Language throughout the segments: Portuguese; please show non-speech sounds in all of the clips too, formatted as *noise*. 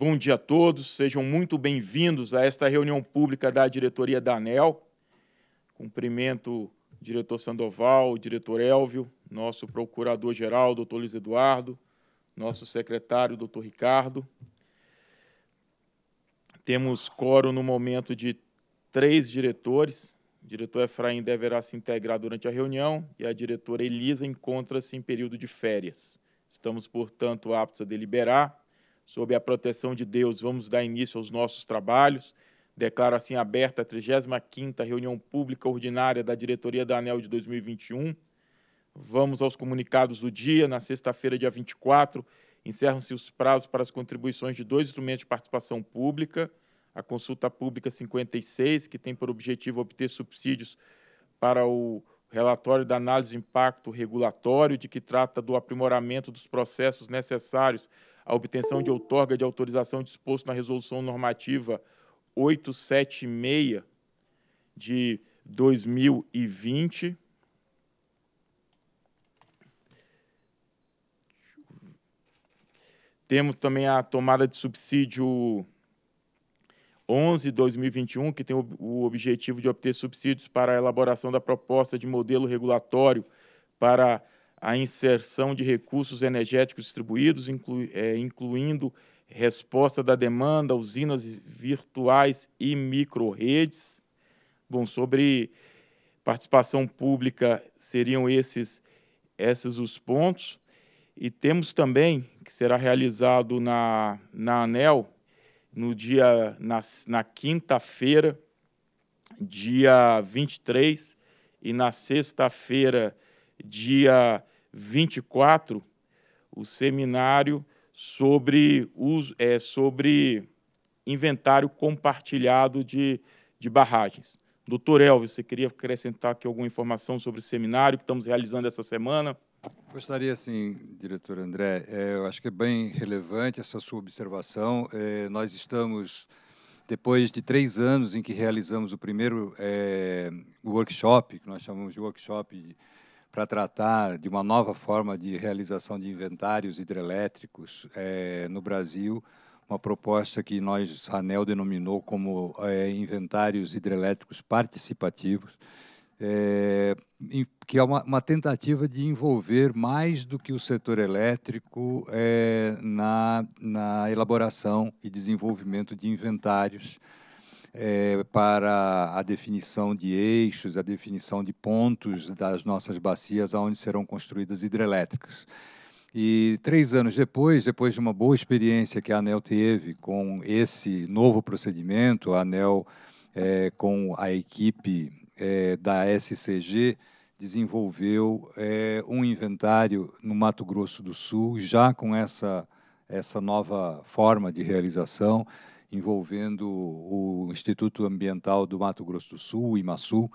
Bom dia a todos, sejam muito bem-vindos a esta reunião pública da diretoria da ANEL. Cumprimento o diretor Sandoval, o diretor Elvio, nosso procurador-geral, doutor Luiz Eduardo, nosso secretário, doutor Ricardo. Temos coro no momento de três diretores. O diretor Efraim deverá se integrar durante a reunião e a diretora Elisa encontra-se em período de férias. Estamos, portanto, aptos a deliberar sob a proteção de Deus, vamos dar início aos nossos trabalhos. Declaro assim aberta a 35ª reunião pública ordinária da diretoria da ANEL de 2021. Vamos aos comunicados do dia. Na sexta-feira, dia 24, encerram-se os prazos para as contribuições de dois instrumentos de participação pública, a consulta pública 56, que tem por objetivo obter subsídios para o relatório da análise de impacto regulatório, de que trata do aprimoramento dos processos necessários a obtenção de outorga de autorização disposto na Resolução Normativa 876 de 2020. Temos também a tomada de subsídio 11 2021, que tem o objetivo de obter subsídios para a elaboração da proposta de modelo regulatório para a inserção de recursos energéticos distribuídos, é, incluindo resposta da demanda, usinas virtuais e micro redes. Bom, sobre participação pública seriam esses esses os pontos. E temos também que será realizado na na ANEL no dia na, na quinta-feira, dia 23 e na sexta-feira, dia 24, o seminário sobre, uso, é, sobre inventário compartilhado de, de barragens. Doutor Elvis, você queria acrescentar aqui alguma informação sobre o seminário que estamos realizando essa semana? Gostaria, sim, diretor André. É, eu acho que é bem relevante essa sua observação. É, nós estamos, depois de três anos em que realizamos o primeiro é, workshop, que nós chamamos de workshop para tratar de uma nova forma de realização de inventários hidrelétricos é, no Brasil, uma proposta que nós, ANEL, denominou como é, inventários hidrelétricos participativos, é, que é uma, uma, tentativa de envolver mais do que o setor elétrico é, na, na elaboração e desenvolvimento de inventários é, para a definição de eixos, a definição de pontos das nossas bacias onde serão construídas hidrelétricas. E três anos depois, depois de uma boa experiência que a ANEL teve com esse novo procedimento, a ANEL, é, com a equipe é, da SCG, desenvolveu é, um inventário no Mato Grosso do Sul, já com essa, essa nova forma de realização, envolvendo o Instituto Ambiental do Mato Grosso do Sul, o IMASU,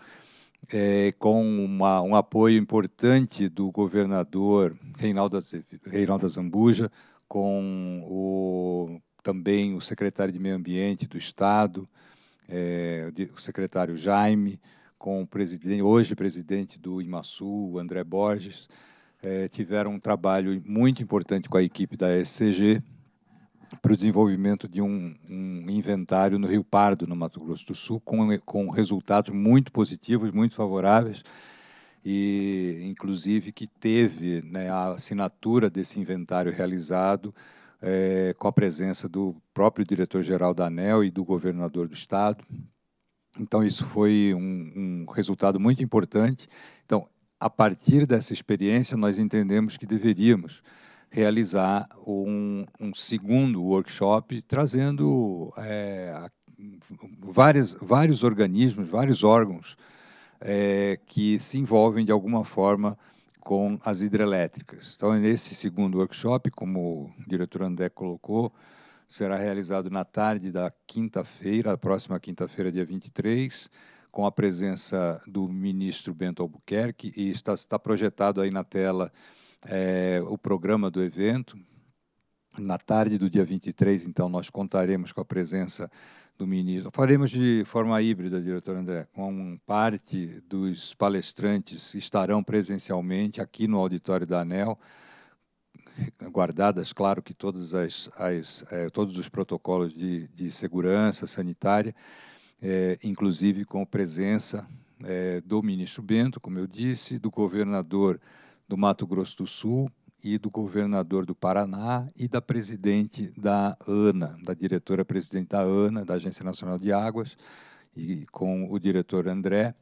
é, com uma, um apoio importante do governador Reinaldo, Reinaldo Zambuja, com o, também o secretário de Meio Ambiente do Estado, é, o secretário Jaime, com o presidente, hoje presidente do IMASU, André Borges, é, tiveram um trabalho muito importante com a equipe da SCG para o desenvolvimento de um, um, inventário no Rio Pardo, no Mato Grosso do Sul, com, com resultados muito positivos, muito favoráveis, e inclusive que teve né, a assinatura desse inventário realizado é, com a presença do próprio diretor-geral da ANEL e do governador do Estado. Então, isso foi um, um resultado muito importante. Então, a partir dessa experiência, nós entendemos que deveríamos realizar um, um segundo workshop trazendo é, várias, vários organismos, vários órgãos é, que se envolvem de alguma forma com as hidrelétricas. Então, nesse segundo workshop, como o diretor André colocou, será realizado na tarde da quinta-feira, próxima quinta-feira, dia 23, com a presença do ministro Bento Albuquerque, e está, está projetado aí na tela é, o programa do evento. Na tarde do dia 23, então, nós contaremos com a presença do ministro. Faremos de forma híbrida, diretor André, com parte dos palestrantes estarão presencialmente aqui no auditório da ANEL, guardadas, claro, que todas as, as é, todos os protocolos de, de segurança sanitária, é, inclusive com presença é, do ministro Bento, como eu disse, do governador do Mato Grosso do Sul e do governador do Paraná e da presidente da ANA, da diretora presidente da ANA, da Agência Nacional de Águas, e com o diretor André.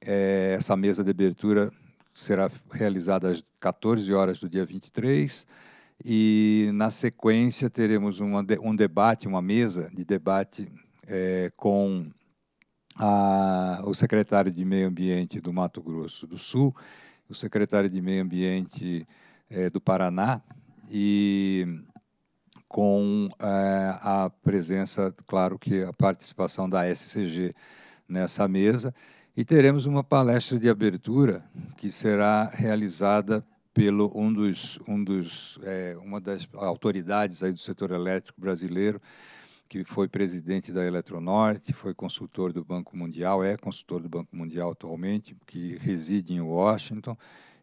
É, essa mesa de abertura será realizada às 14 horas do dia 23 e, na sequência, teremos uma, um debate, uma mesa de debate é, com a, o secretário de Meio Ambiente do Mato Grosso do Sul o secretário de Meio Ambiente é, do Paraná, e com é, a presença, claro que a participação da SCG nessa mesa, e teremos uma palestra de abertura que será realizada pelo um dos, um dos é, uma das autoridades aí do setor elétrico brasileiro, que foi presidente da Eletronorte, foi consultor do Banco Mundial, é consultor do Banco Mundial atualmente, que reside em Washington,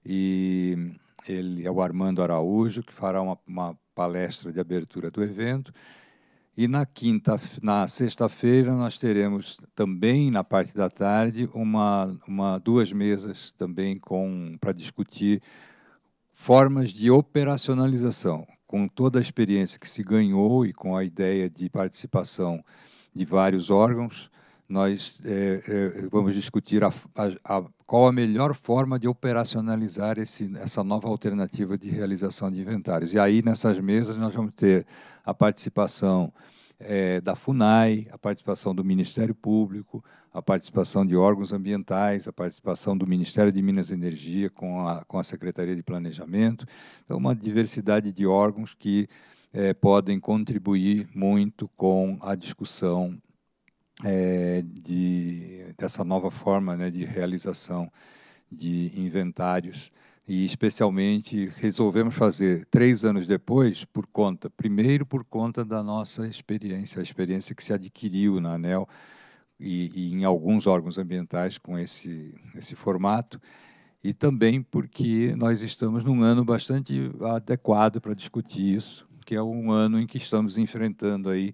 e ele é o Armando Araújo, que fará uma, uma palestra de abertura do evento. E na quinta, na sexta-feira, nós teremos também, na parte da tarde, uma, uma duas mesas também para discutir formas de operacionalização com toda a experiência que se ganhou e com a ideia de participação de vários órgãos, nós é, é, vamos discutir a, a, a, qual a melhor forma de operacionalizar esse, essa nova alternativa de realização de inventários. E aí, nessas mesas, nós vamos ter a participação é, da FUNAI, a participação do Ministério Público, a participação de órgãos ambientais, a participação do Ministério de Minas e Energia com a, com a Secretaria de Planejamento. Então, uma diversidade de órgãos que é, podem contribuir muito com a discussão é, de, dessa nova forma né, de realização de inventários e especialmente resolvemos fazer três anos depois por conta, primeiro por conta da nossa experiência, a experiência que se adquiriu na ANEL e, e em alguns órgãos ambientais com esse, esse formato, e também porque nós estamos num ano bastante adequado para discutir isso, que é um ano em que estamos enfrentando aí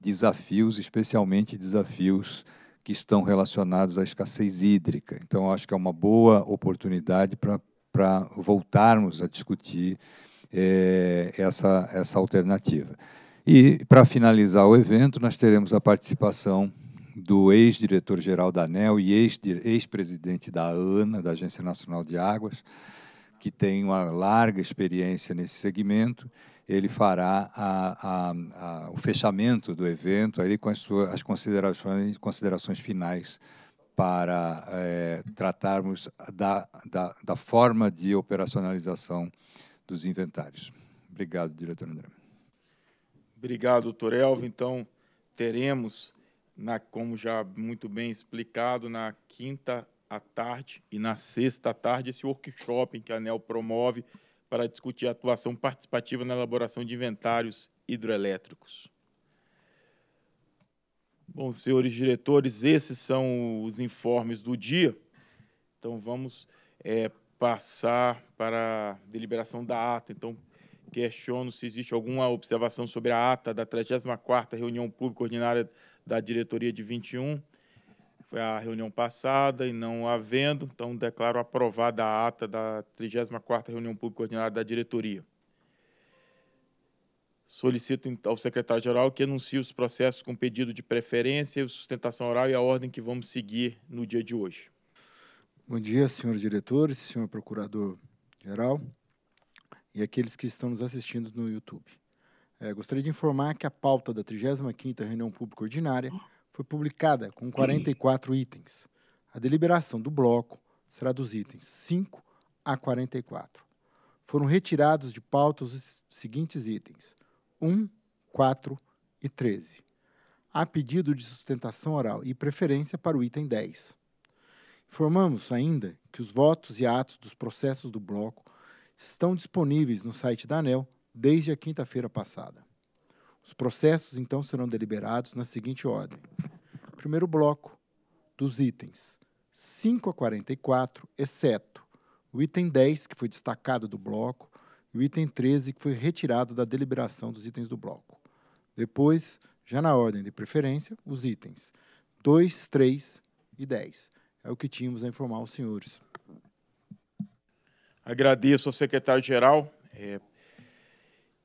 desafios, especialmente desafios que estão relacionados à escassez hídrica. Então, acho que é uma boa oportunidade para para voltarmos a discutir é, essa, essa alternativa. E, para finalizar o evento, nós teremos a participação do ex-diretor-geral da ANEL e ex-presidente da ANA, da Agência Nacional de Águas, que tem uma larga experiência nesse segmento. Ele fará a, a, a, o fechamento do evento aí com as, suas, as considerações, considerações finais para é, tratarmos da, da, da, forma de operacionalização dos inventários. Obrigado, diretor André. Obrigado, doutor Elvio. Então, teremos, na, como já muito bem explicado, na quinta à tarde e na sexta à tarde esse workshop que a ANEL promove para discutir a atuação participativa na elaboração de inventários hidroelétricos. Bom, senhores diretores, esses são os informes do dia. Então, vamos é, passar para a deliberação da ata. Então, questiono se existe alguma observação sobre a ata da 34ª reunião pública ordinária da diretoria de 21. Foi a reunião passada e não havendo, então declaro aprovada a ata da 34ª reunião pública ordinária da diretoria. Solicito então, ao secretário-geral que anuncie os processos com pedido de preferência, sustentação oral e a ordem que vamos seguir no dia de hoje. Bom dia, senhores diretores, senhor procurador-geral e aqueles que estão nos assistindo no YouTube. É, gostaria de informar que a pauta da 35ª reunião pública ordinária foi publicada com 44 itens. A deliberação do bloco será dos itens 5 a 44. Foram retirados de pauta os seguintes itens: 1, 4 e 13. Há pedido de sustentação oral e preferência para o item 10. Informamos ainda que os votos e atos dos processos do bloco estão disponíveis no site da ANEL desde a quinta-feira passada. Os processos então serão deliberados na seguinte ordem: primeiro bloco dos itens 5 a 44, exceto o item 10, que foi destacado do bloco, o item 13, que foi retirado da deliberação dos itens do bloco. Depois, já na ordem de preferência, os itens 2, 3 e 10. É o que tínhamos a informar aos senhores. Agradeço ao secretário-geral. É,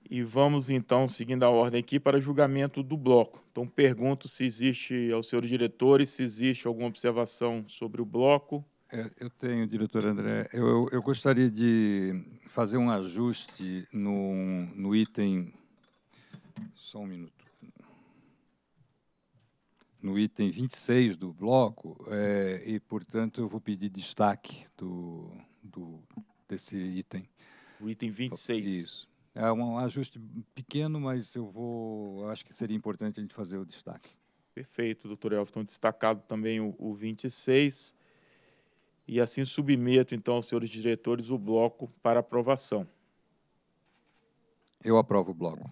e vamos, então, seguindo a ordem aqui, para julgamento do bloco. Então, pergunto se existe aos senhores diretores, se existe alguma observação sobre o bloco. É, eu tenho, diretor André. Eu, eu, eu gostaria de fazer um ajuste no, no item. Só um minuto no item 26 do bloco, é, e, portanto, eu vou pedir destaque do, do, desse item. O item 26. Isso. É um ajuste pequeno, mas eu vou. Acho que seria importante a gente fazer o destaque. Perfeito, doutor Elton. Destacado também o, o 26 e assim submeto então aos senhores diretores o bloco para aprovação. Eu aprovo o bloco.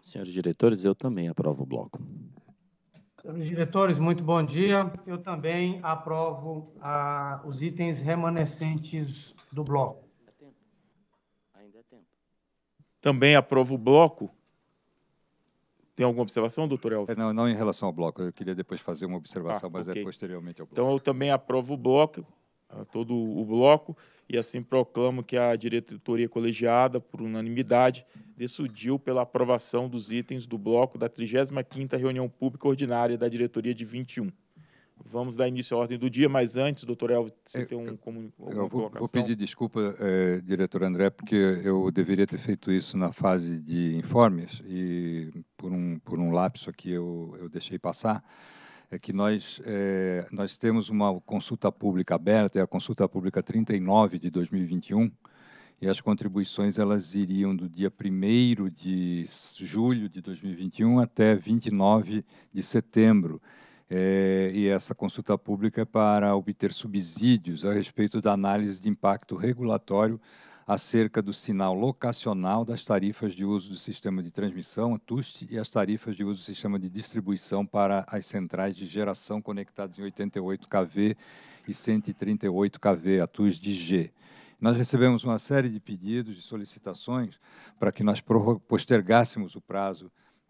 Senhores diretores, eu também aprovo o bloco. Senhores diretores, muito bom dia. Eu também aprovo ah, os itens remanescentes do bloco. É tempo. Ainda é tempo. Também aprovo o bloco. Tem alguma observação, doutor Elvio? É, não, não em relação ao bloco. Eu queria depois fazer uma observação, ah, mas é okay. é posteriormente ao bloco. Então, eu também aprovo o bloco todo o bloco e assim proclamo que a diretoria colegiada, por unanimidade, decidiu pela aprovação dos itens do bloco da 35ª reunião pública ordinária da diretoria de 21. Vamos dar início à ordem do dia, mas antes, doutor Elvio, você é, tem um Eu vou, vou, pedir desculpa, é, diretor André, porque eu deveria ter feito isso na fase de informes e por um, por um lapso aqui eu, eu deixei passar é que nós, é, nós temos uma consulta pública aberta, é a consulta pública 39 de 2021, e as contribuições elas iriam do dia 1 de julho de 2021 até 29 de setembro. É, e essa consulta pública é para obter subsídios a respeito da análise de impacto regulatório acerca do sinal locacional das tarifas de uso do sistema de transmissão, a TUST, e as tarifas de uso do sistema de distribuição para as centrais de geração conectadas em 88 kV e 138 kV, a TUSD G. Nós recebemos uma série de pedidos, de solicitações, para que nós postergássemos o prazo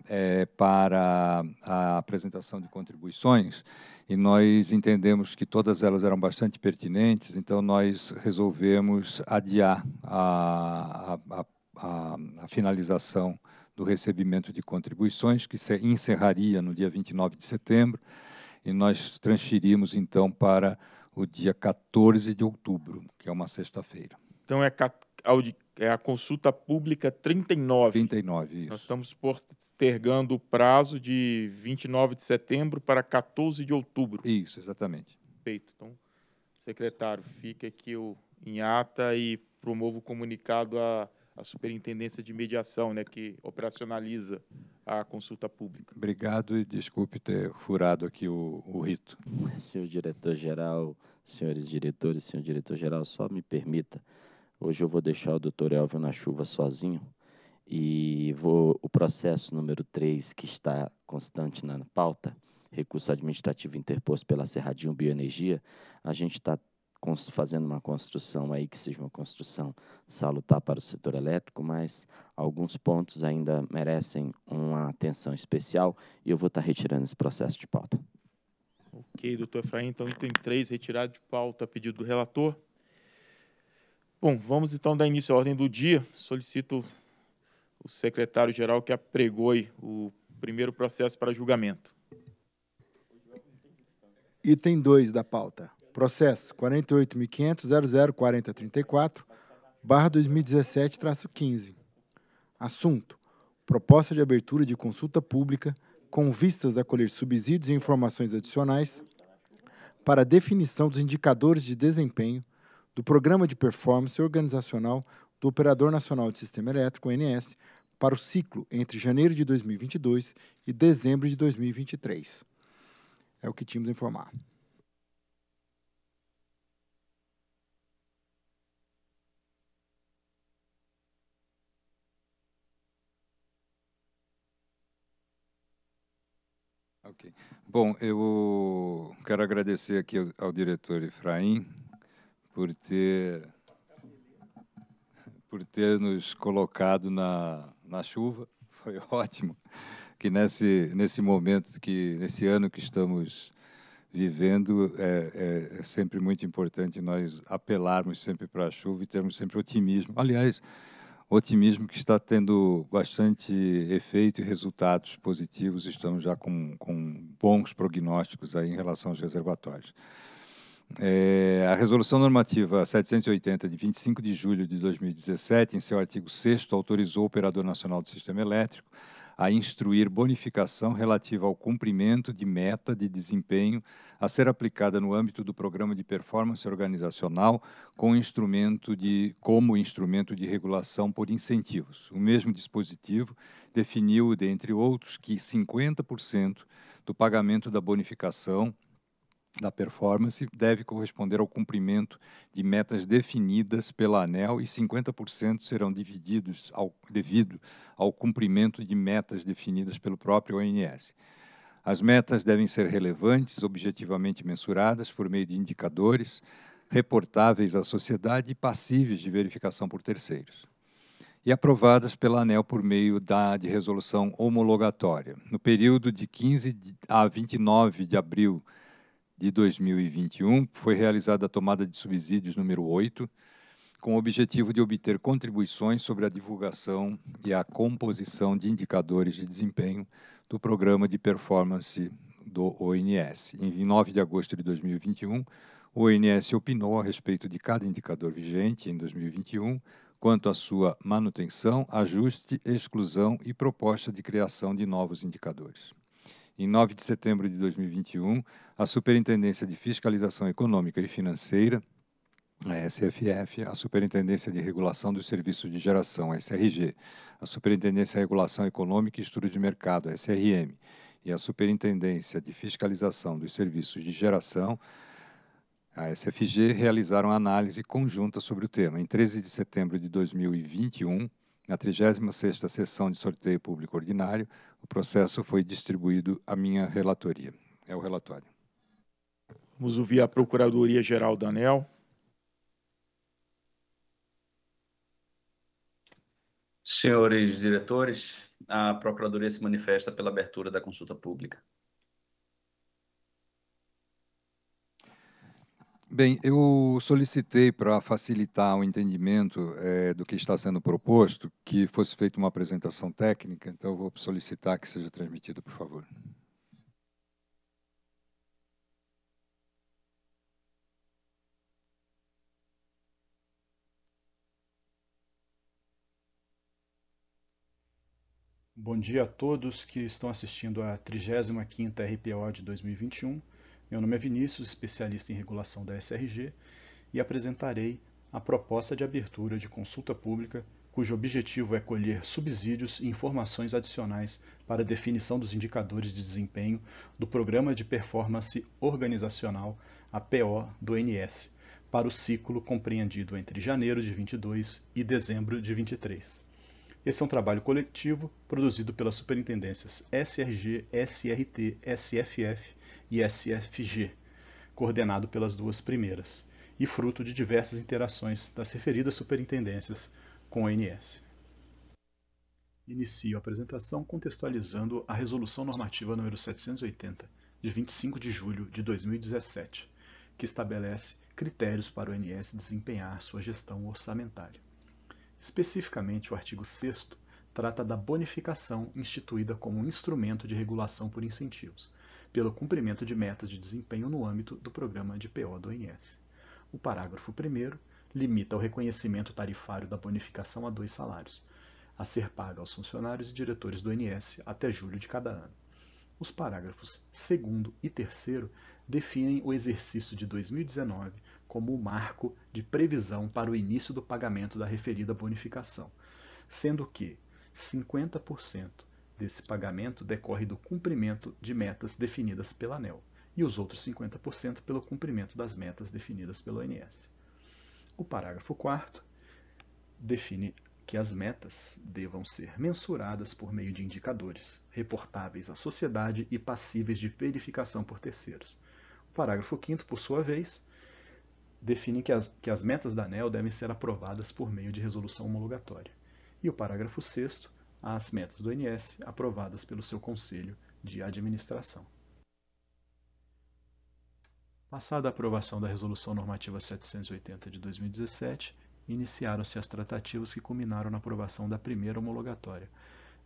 é, para a apresentação de contribuições e nós entendemos que todas elas eram bastante pertinentes, então nós resolvemos adiar a, a, a, a finalização do recebimento de contribuições, que se encerraria no dia 29 de setembro, e nós transferimos então para o dia 14 de outubro, que é uma sexta-feira. Então é a, é a consulta pública 39. 39, isso. Nós estamos, por, postergando o prazo de 29 de setembro para 14 de outubro. Isso, exatamente. Feito. Então, secretário, fica aqui o, em ata e promovo o comunicado à, à Superintendência de Mediação, né, que operacionaliza a consulta pública. Obrigado e desculpe ter furado aqui o, o rito. *laughs* Senhor diretor-geral, senhores diretores, senhor diretor-geral, só me permita, hoje eu vou deixar o doutor Elvio na chuva sozinho e vou o processo número 3, que está constante na pauta, recurso administrativo interposto pela Serradinho Bioenergia, a gente está fazendo uma construção aí que seja uma construção salutar para o setor elétrico, mas alguns pontos ainda merecem uma atenção especial e eu vou estar tá retirando esse processo de pauta. Ok, doutor Efraim, então item 3, retirado de pauta, pedido do relator. Bom, vamos então dar início à ordem do dia. Solicito o secretário-geral que apregou o primeiro processo para julgamento. Item 2 da pauta. Processo 48.500.004034, barra 2017, traço 15. Assunto. Proposta de abertura de consulta pública com vistas a colher subsídios e informações adicionais para definição dos indicadores de desempenho do Programa de Performance Organizacional do Operador Nacional de Sistema Elétrico, ONS, para o ciclo entre janeiro de 2022 e dezembro de 2023. É o que tínhamos a informar. Okay. Bom, eu quero agradecer aqui ao, ao diretor Efraim por ter por ter nos colocado na, na chuva. *laughs* Foi ótimo que nesse, nesse momento, que nesse ano que estamos vivendo, é, é, é sempre muito importante nós apelarmos sempre para a chuva e termos sempre otimismo. Aliás, otimismo que está tendo bastante efeito e resultados positivos. Estamos já com, com bons prognósticos aí em relação aos reservatórios. É, a Resolução Normativa 780, de 25 de julho de 2017, em seu artigo 6, autorizou o Operador Nacional do Sistema Elétrico a instruir bonificação relativa ao cumprimento de meta de desempenho a ser aplicada no âmbito do Programa de Performance Organizacional com instrumento de, como instrumento de regulação por incentivos. O mesmo dispositivo definiu, dentre outros, que 50% do pagamento da bonificação da performance deve corresponder ao cumprimento de metas definidas pela ANEL e 50% serão divididos ao, devido ao cumprimento de metas definidas pelo próprio ONS. As metas devem ser relevantes, objetivamente mensuradas por meio de indicadores reportáveis à sociedade e passíveis de verificação por terceiros e aprovadas pela ANEL por meio da de resolução homologatória. No período de 15 a 29 de abril de 2021, foi realizada a tomada de subsídios número 8, com o objetivo de obter contribuições sobre a divulgação e a composição de indicadores de desempenho do Programa de Performance do ONS. Em 9 de agosto de 2021, o ONS opinou a respeito de cada indicador vigente em 2021, quanto à sua manutenção, ajuste, exclusão e proposta de criação de novos indicadores em 9 de setembro de 2021, a Superintendência de Fiscalização Econômica e Financeira, a é, SFF, a Superintendência de Regulação dos Serviços de Geração, a SRG, a Superintendência de Regulação Econômica e Estudo de Mercado, a SRM, e a Superintendência de Fiscalização dos Serviços de Geração, a SFG, realizaram análise conjunta sobre o tema. Em 13 de setembro de 2021, na 36ª sessão de sorteio público ordinário, o processo foi distribuído à minha relatoria. É o relatório. Vamos ouvir a Procuradoria-Geral da ANEL. Senhores diretores, a Procuradoria se manifesta pela abertura da consulta pública. Bem, eu solicitei para facilitar o entendimento é, do que está sendo proposto que fosse feita uma apresentação técnica, então eu vou solicitar que seja transmitida, por favor. Bom dia a todos que estão assistindo à 35ª RPO de 2021 meu nome é Vinícius, especialista em regulação da SRG, e apresentarei a proposta de abertura de consulta pública, cujo objetivo é colher subsídios e informações adicionais para a definição dos indicadores de desempenho do Programa de Performance Organizacional, APO, do NS, para o ciclo compreendido entre janeiro de 22 e dezembro de 23. Esse é um trabalho coletivo produzido pelas superintendências SRG, SRT, SFF e SFG, coordenado pelas duas primeiras, e fruto de diversas interações das referidas superintendências com a ONS. Inicio a apresentação contextualizando a Resolução Normativa nº 780, de 25 de julho de 2017, que estabelece critérios para o ONS desempenhar sua gestão orçamentária. Especificamente, o artigo 6 trata da bonificação instituída como um instrumento de regulação por incentivos, pelo cumprimento de metas de desempenho no âmbito do programa de PO do ONS. O parágrafo 1 limita o reconhecimento tarifário da bonificação a dois salários, a ser paga aos funcionários e diretores do ONS até julho de cada ano. Os parágrafos 2 e 3 definem o exercício de 2019 como o marco de previsão para o início do pagamento da referida bonificação, sendo que 50% desse pagamento decorre do cumprimento de metas definidas pela ANEL e os outros 50% pelo cumprimento das metas definidas pelo ONS. O parágrafo 4 define que as metas devam ser mensuradas por meio de indicadores, reportáveis à sociedade e passíveis de verificação por terceiros. O parágrafo 5, por sua vez, define que as, que as metas da ANEL devem ser aprovadas por meio de resolução homologatória. E o parágrafo 6 às metas do NS aprovadas pelo seu Conselho de Administração. Passada a aprovação da Resolução Normativa 780 de 2017, iniciaram-se as tratativas que culminaram na aprovação da primeira homologatória,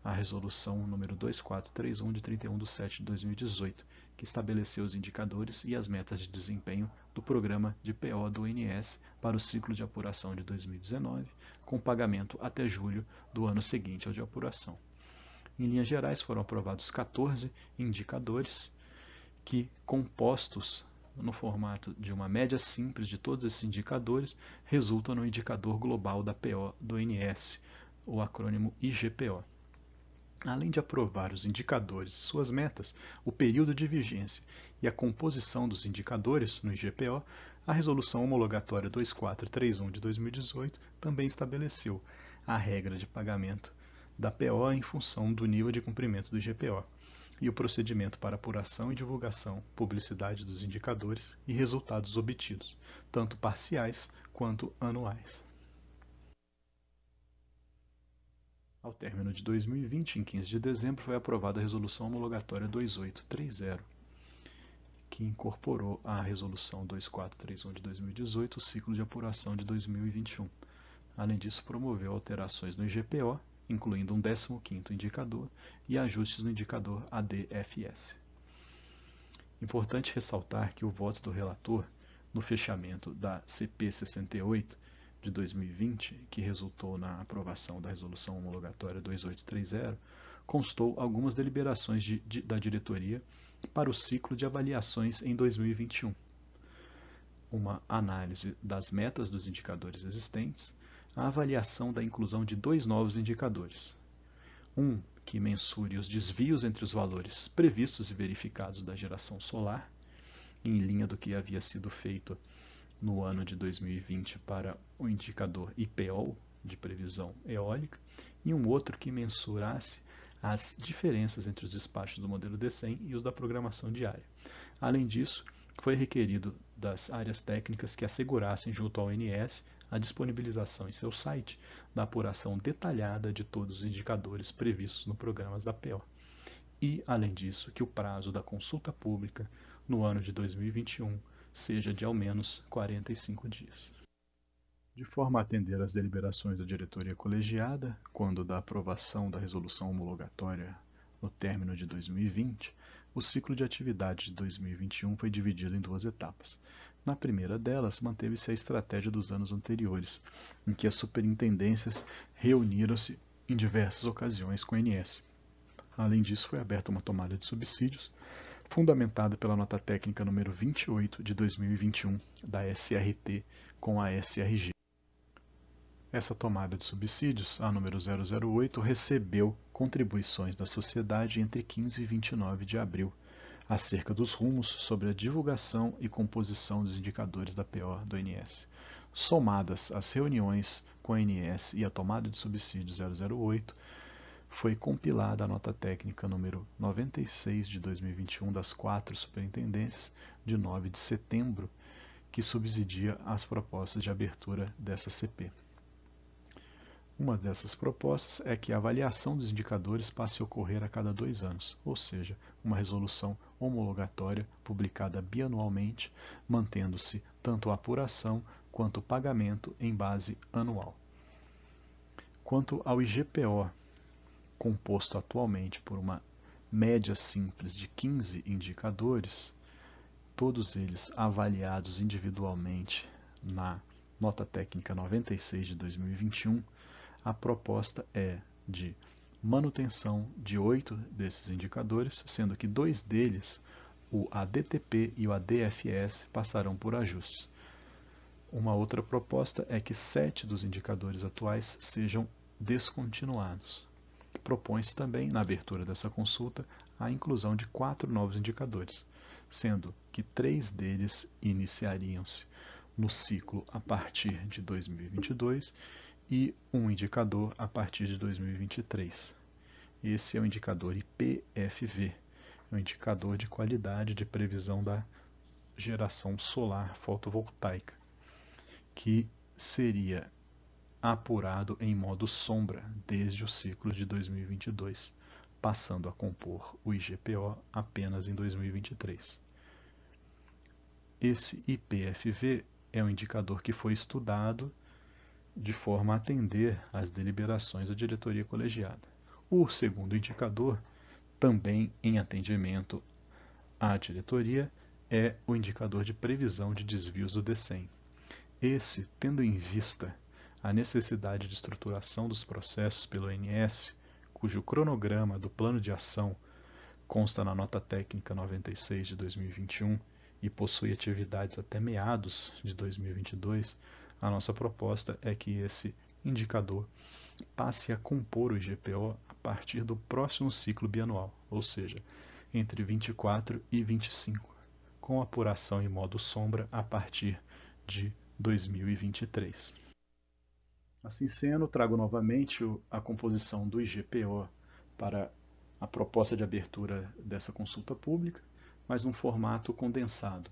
a resolução número 2431 de 31 de 7 de 2018, que estabeleceu os indicadores e as metas de desempenho do programa de PO do INS para o ciclo de apuração de 2019, com pagamento até julho do ano seguinte ao de apuração. Em linhas gerais, foram aprovados 14 indicadores que, compostos no formato de uma média simples de todos esses indicadores, resultam no indicador global da PO do INS, o acrônimo IGPO além de aprovar os indicadores e suas metas, o período de vigência e a composição dos indicadores no IGPO, a Resolução Homologatória 2431 de 2018 também estabeleceu a regra de pagamento da PO em função do nível de cumprimento do IGPO e o procedimento para apuração e divulgação, publicidade dos indicadores e resultados obtidos, tanto parciais quanto anuais. Ao término de 2020, em 15 de dezembro, foi aprovada a Resolução Homologatória 2830, que incorporou à Resolução 2431 de 2018 o ciclo de apuração de 2021. Além disso, promoveu alterações no IGPO, incluindo um 15º indicador e ajustes no indicador ADFS. Importante ressaltar que o voto do relator no fechamento da CP 68 de 2020, que resultou na aprovação da Resolução Homologatória 2830, constou algumas deliberações de, de, da diretoria para o ciclo de avaliações em 2021. Uma análise das metas dos indicadores existentes, a avaliação da inclusão de dois novos indicadores. Um que mensure os desvios entre os valores previstos e verificados da geração solar, em linha do que havia sido feito no ano de 2020 para o indicador IPO, de previsão eólica, e um outro que mensurasse as diferenças entre os despachos do modelo D100 e os da programação diária. Além disso, foi requerido das áreas técnicas que assegurassem junto ao ONS a disponibilização em seu site da apuração detalhada de todos os indicadores previstos no programa da PO. E, além disso, que o prazo da consulta pública no ano de 2021 seja de ao menos 45 dias. De forma a atender às deliberações da diretoria colegiada, quando da aprovação da resolução homologatória no término de 2020, o ciclo de atividade de 2021 foi dividido em duas etapas. Na primeira delas, manteve-se a estratégia dos anos anteriores, em que as superintendências reuniram-se em diversas ocasiões com a NS. Além disso, foi aberta uma tomada de subsídios fundamentada pela nota técnica número 28 de 2021 da SRT com a SRG. Essa tomada de subsídios, a número 008, recebeu contribuições da sociedade entre 15 e 29 de abril, acerca dos rumos sobre a divulgação e composição dos indicadores da PO do INS. Somadas as reuniões com a INS e a tomada de subsídio 008, foi compilada a nota técnica número 96 de 2021 das quatro superintendências de 9 de setembro, que subsidia as propostas de abertura dessa CP. Uma dessas propostas é que a avaliação dos indicadores passe a ocorrer a cada dois anos, ou seja, uma resolução homologatória publicada bianualmente, mantendo-se tanto a apuração quanto o pagamento em base anual. Quanto ao IGPO, composto atualmente por uma média simples de 15 indicadores, todos eles avaliados individualmente na Nota Técnica 96 de 2021, a proposta é de manutenção de oito desses indicadores, sendo que dois deles, o ADTP e o ADFS, passarão por ajustes. Uma outra proposta é que sete dos indicadores atuais sejam descontinuados propõe-se também, na abertura dessa consulta, a inclusão de quatro novos indicadores, sendo que três deles iniciariam-se no ciclo a partir de 2022 e um indicador a partir de 2023. Esse é o indicador IPFV, é um indicador de qualidade de previsão da geração solar fotovoltaica, que seria apurado em modo sombra desde o ciclo de 2022, passando a compor o IGPO apenas em 2023. Esse IPFV é um indicador que foi estudado de forma a atender às deliberações da diretoria colegiada. O segundo indicador, também em atendimento à diretoria, é o indicador de previsão de desvios do DECEM. Esse, tendo em vista a necessidade de estruturação dos processos pelo INS, cujo cronograma do plano de ação consta na nota técnica 96 de 2021 e possui atividades até meados de 2022, a nossa proposta é que esse indicador passe a compor o IGPO a partir do próximo ciclo bianual, ou seja, entre 24 e 25, com apuração em modo sombra a partir de 2023. Assim sendo, trago novamente a composição do IGPO para a proposta de abertura dessa consulta pública, mas num formato condensado.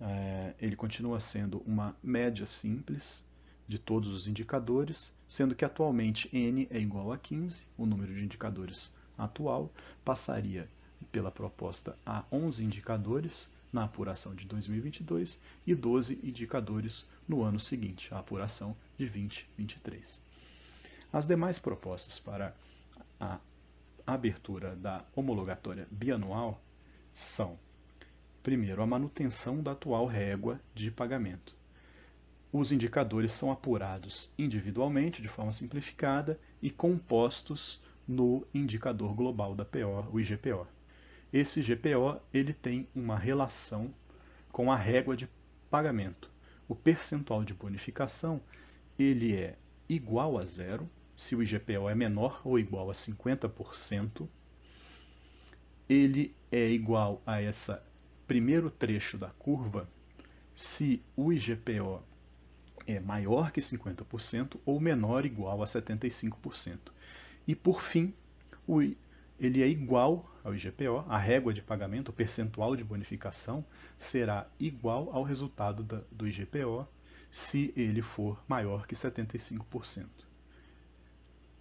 É, ele continua sendo uma média simples de todos os indicadores, sendo que atualmente n é igual a 15, o número de indicadores atual passaria pela proposta a 11 indicadores, na apuração de 2022 e 12 indicadores no ano seguinte, a apuração de 2023. As demais propostas para a abertura da homologatória bianual são: primeiro, a manutenção da atual régua de pagamento. Os indicadores são apurados individualmente, de forma simplificada, e compostos no indicador global da PO, o IGPO esse GPO ele tem uma relação com a régua de pagamento. O percentual de bonificação ele é igual a zero se o IGPO é menor ou igual a 50%. Ele é igual a essa primeiro trecho da curva se o IGPO é maior que 50% ou menor ou igual a 75%. E por fim, o ele é igual ao IGPO, a régua de pagamento, o percentual de bonificação, será igual ao resultado da, do IGPO se ele for maior que 75%.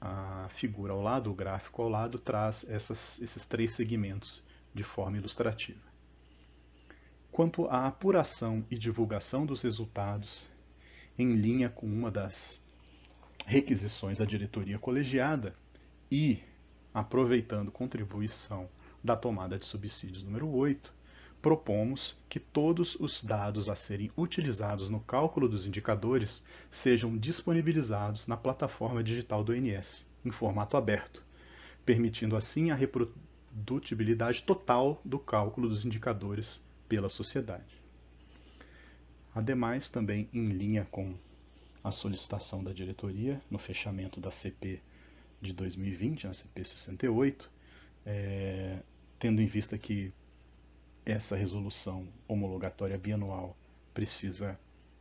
A figura ao lado, o gráfico ao lado, traz essas, esses três segmentos de forma ilustrativa. Quanto à apuração e divulgação dos resultados, em linha com uma das requisições da diretoria colegiada e aproveitando contribuição da tomada de subsídios número 8, propomos que todos os dados a serem utilizados no cálculo dos indicadores sejam disponibilizados na plataforma digital do INS, em formato aberto, permitindo assim a reprodutibilidade total do cálculo dos indicadores pela sociedade. Ademais, também em linha com a solicitação da diretoria no fechamento da CP de 2020, na CP 68, é, tendo em vista que essa resolução homologatória bianual precisa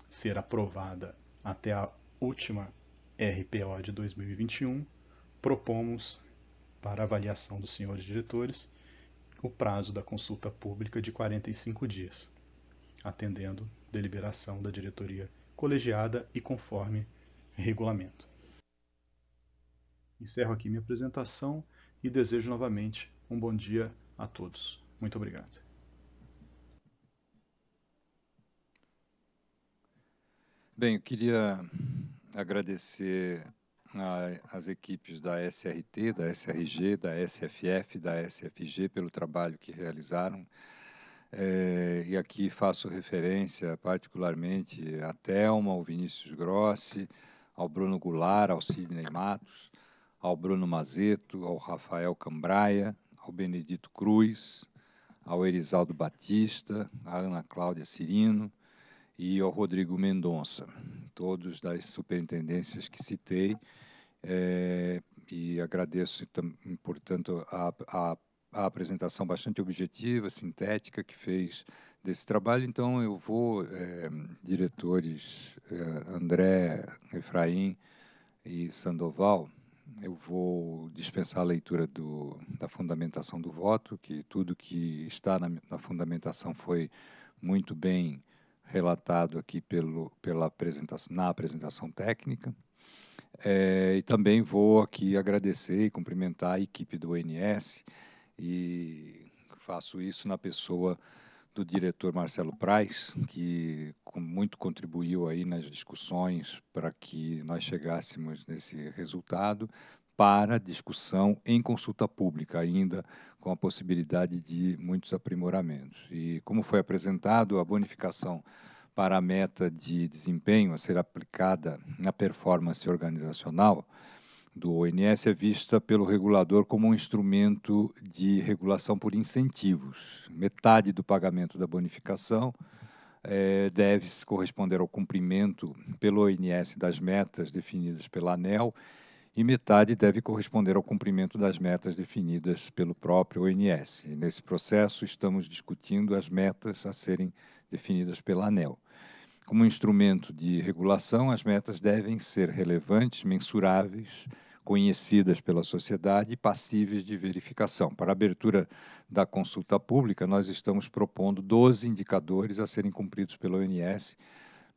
ser aprovada até a última RPO de 2021, propomos para avaliação dos senhores diretores o prazo da consulta pública de 45 dias, atendendo deliberação da diretoria colegiada e conforme regulamento. Encerro aqui minha apresentação e desejo novamente um bom dia a todos. Muito obrigado. Bem, eu queria agradecer às equipes da SRT, da SRG, da SFF, da SFG pelo trabalho que realizaram. É, e aqui faço referência particularmente a Thelma, ao Vinícius Grossi, ao Bruno Goulart, ao Sidney Matos, ao Bruno Mazeto, ao Rafael Cambraia, ao Benedito Cruz, ao Erisaldo Batista, à Ana Cláudia Cirino e ao Rodrigo Mendonça, todos das superintendências que citei. É, e agradeço, portanto, a, a, a, apresentação bastante objetiva, sintética que fez desse trabalho. Então, eu vou, é, diretores é, André, Efraim e Sandoval, eu vou dispensar a leitura do, da fundamentação do voto, que tudo que está na, na fundamentação foi muito bem relatado aqui pelo, pela apresentação, na apresentação técnica. É, e também vou aqui agradecer e cumprimentar a equipe do ONS e faço isso na pessoa do diretor Marcelo Praz, que muito contribuiu aí nas discussões para que nós chegássemos nesse resultado para discussão em consulta pública, ainda com a possibilidade de muitos aprimoramentos. E como foi apresentado, a bonificação para a meta de desempenho a ser aplicada na performance organizacional, do ONS é vista pelo regulador como um instrumento de regulação por incentivos. Metade do pagamento da bonificação é, eh, deve corresponder ao cumprimento pelo ONS das metas definidas pela ANEL e metade deve corresponder ao cumprimento das metas definidas pelo próprio ONS. Nesse processo, estamos discutindo as metas a serem definidas pela ANEL. Como instrumento de regulação, as metas devem ser relevantes, mensuráveis conhecidas pela sociedade e passíveis de verificação. Para a abertura da consulta pública, nós estamos propondo 12 indicadores a serem cumpridos pela ONS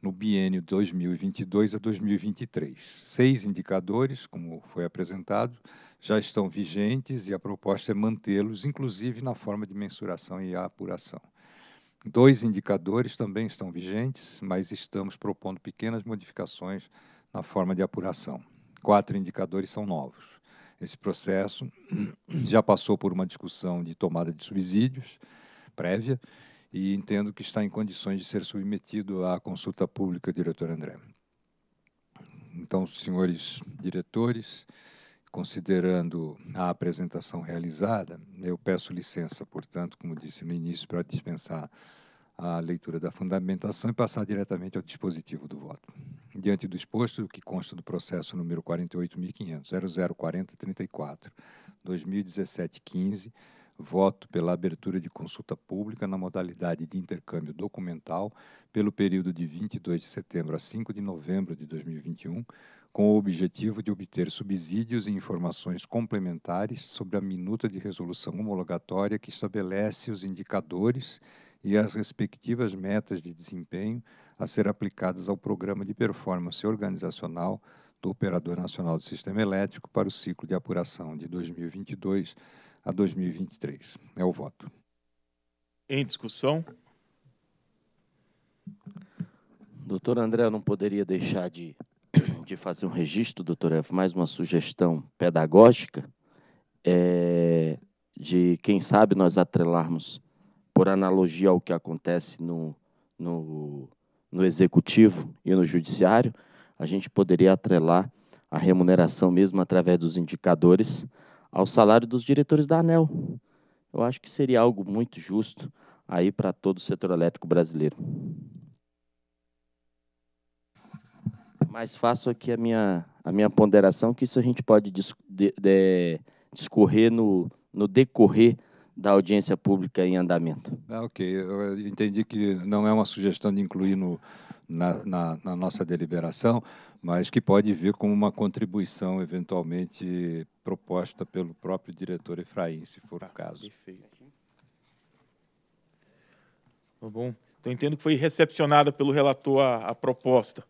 no biênio 2022 a 2023. Seis indicadores, como foi apresentado, já estão vigentes e a proposta é mantê-los, inclusive na forma de mensuração e apuração. Dois indicadores também estão vigentes, mas estamos propondo pequenas modificações na forma de apuração quatro indicadores são novos. Esse processo já passou por uma discussão de tomada de subsídios prévia e entendo que está em condições de ser submetido à consulta pública, diretor André. Então, senhores diretores, considerando a apresentação realizada, eu peço licença, portanto, como disse no início, para dispensar a leitura da fundamentação e passar diretamente ao dispositivo do voto. Diante do exposto, que consta do processo número 48.500.004034, 2017-15, voto pela abertura de consulta pública na modalidade de intercâmbio documental pelo período de 22 de setembro a 5 de novembro de 2021, com o objetivo de obter subsídios e informações complementares sobre a minuta de resolução homologatória que estabelece os indicadores e as respectivas metas de desempenho a ser aplicadas ao Programa de Performance Organizacional do Operador Nacional do Sistema Elétrico para o ciclo de apuração de 2022 a 2023. É o voto. Em discussão? Doutor André, eu não poderia deixar de, *coughs* de fazer um registro, doutor F, mais uma sugestão pedagógica é, de, quem sabe, nós atrelarmos por analogia ao que acontece no, no, no executivo e no judiciário, a gente poderia atrelar a remuneração mesmo através dos indicadores ao salário dos diretores da ANEL. Eu acho que seria algo muito justo aí para todo o setor elétrico brasileiro. Mas faço aqui a minha, a minha ponderação que isso a gente pode discorrer no, no decorrer da audiência pública em andamento. Ah, ok. Eu entendi que não é uma sugestão de incluir no, na, na, na nossa deliberação, mas que pode vir como uma contribuição eventualmente proposta pelo próprio diretor Efraim, se for tá, o caso. Perfeito. Tá bom. Então, entendo que foi recepcionada pelo relator a, a proposta.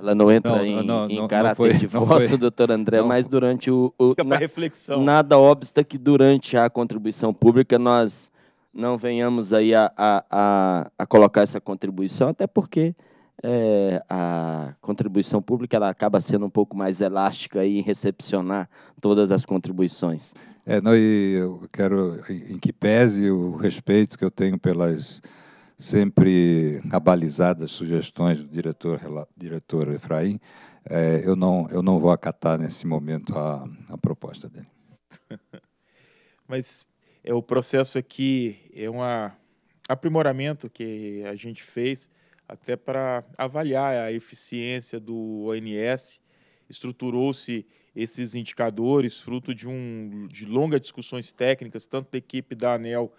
Ela não entra não, em, não, em caráter de voto, doutor André, não. mas durante o. o na, reflexão. Nada obsta que durante a contribuição pública nós não venhamos aí a, a, a, a colocar essa contribuição, até porque é, a contribuição pública ela acaba sendo um pouco mais elástica em recepcionar todas as contribuições. É, não, e eu quero, em que pese o respeito que eu tenho pelas sempre abalizadas sugestões do diretor, diretor Efraim, é, eu, não, eu não vou acatar nesse momento a, a proposta dele. *laughs* Mas é, o processo aqui é um aprimoramento que a gente fez até para avaliar a eficiência do ONS. Estruturou-se esses indicadores fruto de, um, de longas discussões técnicas, tanto da equipe da ANEL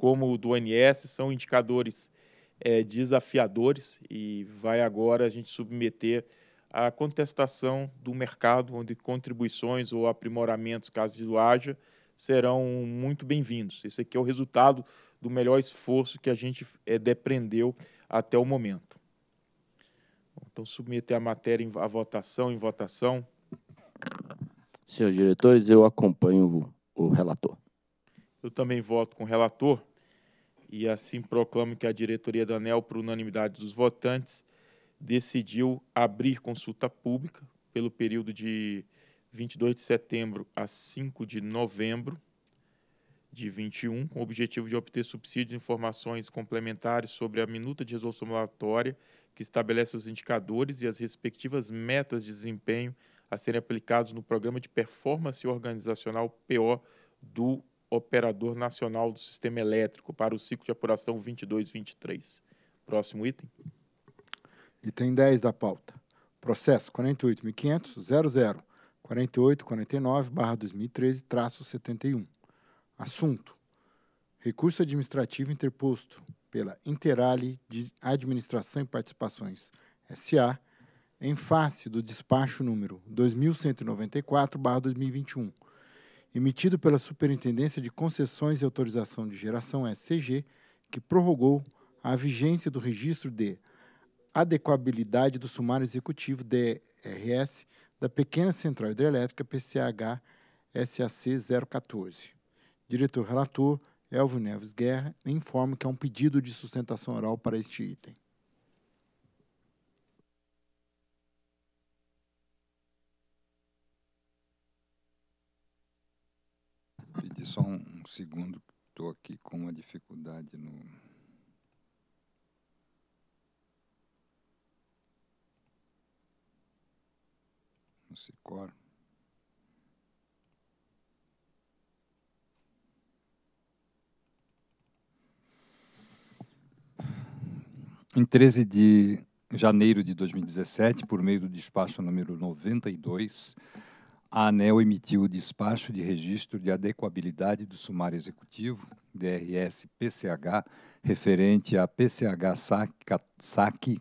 como o do ANS são indicadores é, desafiadores e vai agora a gente submeter à contestação do mercado, onde contribuições ou aprimoramentos, caso de haja, serão muito bem-vindos. Esse aqui é o resultado do melhor esforço que a gente é, depreendeu até o momento. Então, submeter a matéria à votação, em votação. Senhores diretores, eu acompanho o relator. Eu também voto com o relator e assim proclamo que a diretoria da ANEL, por unanimidade dos votantes, decidiu abrir consulta pública pelo período de 22 de setembro a 5 de novembro de 21, com o objetivo de obter subsídios e informações complementares sobre a minuta de resolução relatória que estabelece os indicadores e as respectivas metas de desempenho a serem aplicados no Programa de Performance Organizacional PO do Operador Nacional do Sistema Elétrico para o ciclo de apuração 22-23. Próximo item. Item 10 da pauta. Processo 48.500.00.4849-2013-71. Assunto. Recurso administrativo interposto pela Interale de Administração e Participações SA, em face do despacho número 2194/2021, emitido pela Superintendência de Concessões e Autorização de Geração SCG, que prorrogou a vigência do registro de adequabilidade do sumário executivo DRS da pequena central hidrelétrica PCH SAC 014. Diretor relator Elvio Neves Guerra informa que há um pedido de sustentação oral para este item. só um, um segundo, estou aqui com uma dificuldade no. No Em 13 de janeiro de 2017, por meio do despacho número 92, a ANEL emitiu o despacho de registro de adequabilidade do sumário executivo, DRS-PCH, referente a PCH SAC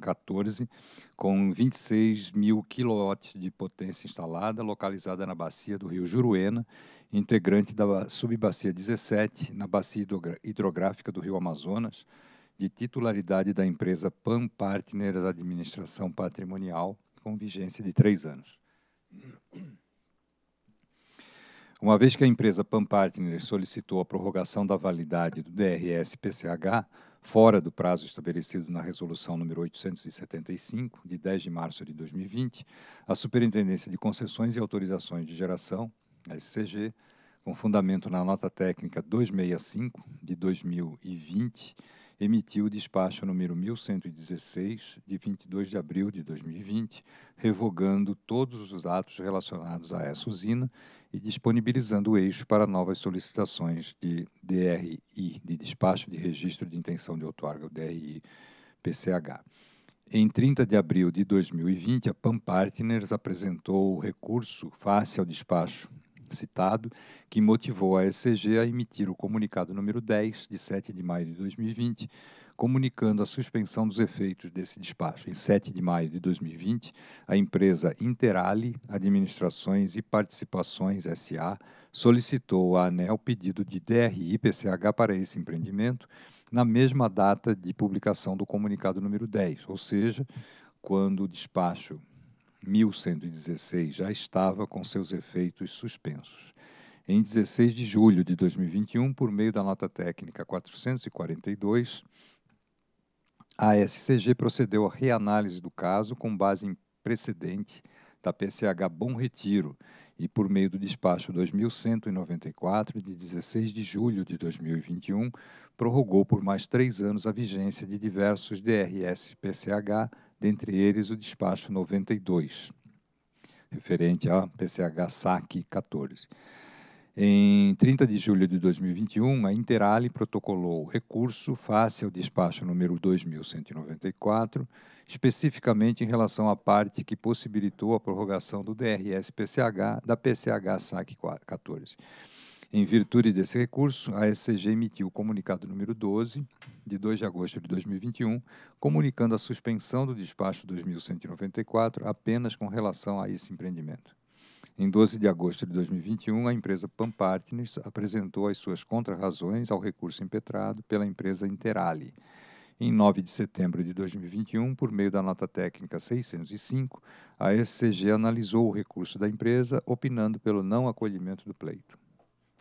14, com 26 mil quilowatts de potência instalada, localizada na bacia do rio Juruena, integrante da subbacia 17, na bacia hidrográfica do rio Amazonas, de titularidade da empresa PAN Partners Administração Patrimonial, com vigência de três anos. Uma vez que a empresa Pampartner solicitou a prorrogação da validade do DRS-PCH fora do prazo estabelecido na Resolução nº 875, de 10 de março de 2020, a Superintendência de Concessões e Autorizações de Geração, a SCG, com fundamento na nota técnica 265 de 2020, emitiu o despacho número 1116, de 22 de abril de 2020, revogando todos os atos relacionados a essa usina e disponibilizando o eixo para novas solicitações de DRI, de despacho de registro de intenção de outorga, o DRI-PCH. Em 30 de abril de 2020, a PAM Partners apresentou o recurso face ao despacho citado, que motivou a ECG a emitir o comunicado número 10, de 7 de maio de 2020, comunicando a suspensão dos efeitos desse despacho. Em 7 de maio de 2020, a empresa Interali Administrações e Participações SA solicitou à ANEL pedido de DRI-PCH para esse empreendimento na mesma data de publicação do comunicado número 10, ou seja, quando o despacho 1116 já estava com seus efeitos suspensos. Em 16 de julho de 2021, por meio da nota técnica 442, a SCG procedeu à reanálise do caso com base em precedente da PCH Bom Retiro e por meio do despacho 2194 de 16 de julho de 2021, prorrogou por mais três anos a vigência de diversos DRS PCH dentre eles o despacho 92, referente à PCH SAC 14. Em 30 de julho de 2021, a Interali protocolou recurso face ao despacho número 2194, especificamente em relação à parte que possibilitou a prorrogação do DRS-PCH da PCH SAC 14. Em virtude desse recurso, a SCG emitiu o comunicado número 12, de 2 de agosto de 2021, comunicando a suspensão do despacho 2194 apenas com relação a esse empreendimento. Em 12 de agosto de 2021, a empresa Partners apresentou as suas contrarrazões ao recurso impetrado pela empresa Interali. Em 9 de setembro de 2021, por meio da nota técnica 605, a SCG analisou o recurso da empresa, opinando pelo não acolhimento do pleito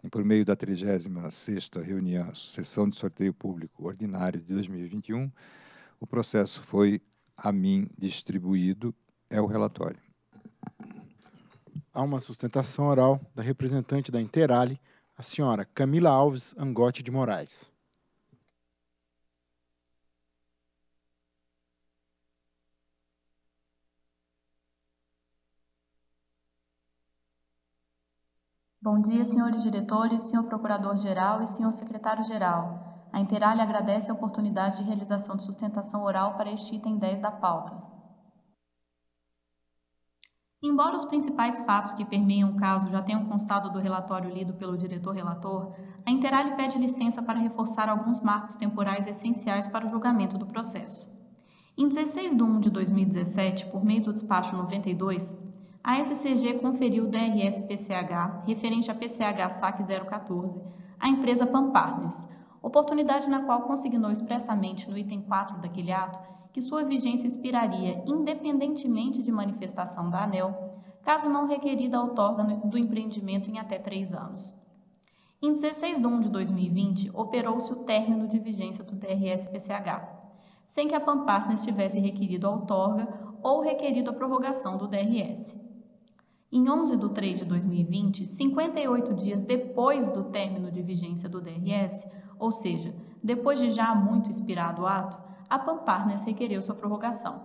por meio da 36 reunião, sessão de sorteio público ordinário de 2021, o processo foi a mim distribuído, é o relatório. Há uma sustentação oral da representante da Interali, a senhora Camila Alves Angote de Moraes. Bom dia, senhores diretores, senhor procurador-geral e senhor secretário-geral. A Interalha agradece a oportunidade de realização de sustentação oral para este item 10 da pauta. Embora os principais fatos que permeiam o caso já tenham constado do relatório lido pelo diretor-relator, a Interalha pede licença para reforçar alguns marcos temporais essenciais para o julgamento do processo. Em 16 de 1 de 2017, por meio do despacho 92, a SCG conferiu o DRS-PCH referente a PCH SAC 014 à empresa Pam Partners, oportunidade na qual consignou expressamente no item 4 daquele ato que sua vigência expiraria independentemente de manifestação da ANEL, caso não requerida a outorga do empreendimento em até três anos. Em 16 de 1 de 2020, operou-se o término de vigência do DRS-PCH, sem que a Pam Partners tivesse requerido a outorga ou requerido a prorrogação do DRS. Em 11 de 3 de 2020, 58 dias depois do término de vigência do DRS, ou seja, depois de já muito expirado o ato, a Pamparnes requereu sua prorrogação.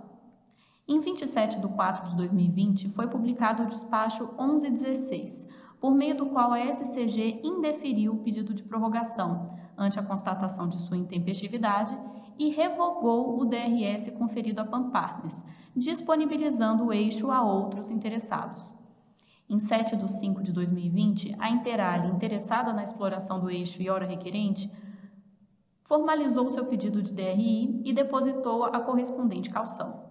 Em 27 de 4 de 2020, foi publicado o despacho 1116, por meio do qual a SCG indeferiu o pedido de prorrogação, ante a constatação de sua intempestividade, e revogou o DRS conferido a Pamparnes, disponibilizando o eixo a outros interessados. Em 7 de 5 de 2020, a Interali, interessada na exploração do eixo e hora requerente, formalizou seu pedido de DRI e depositou a correspondente calção.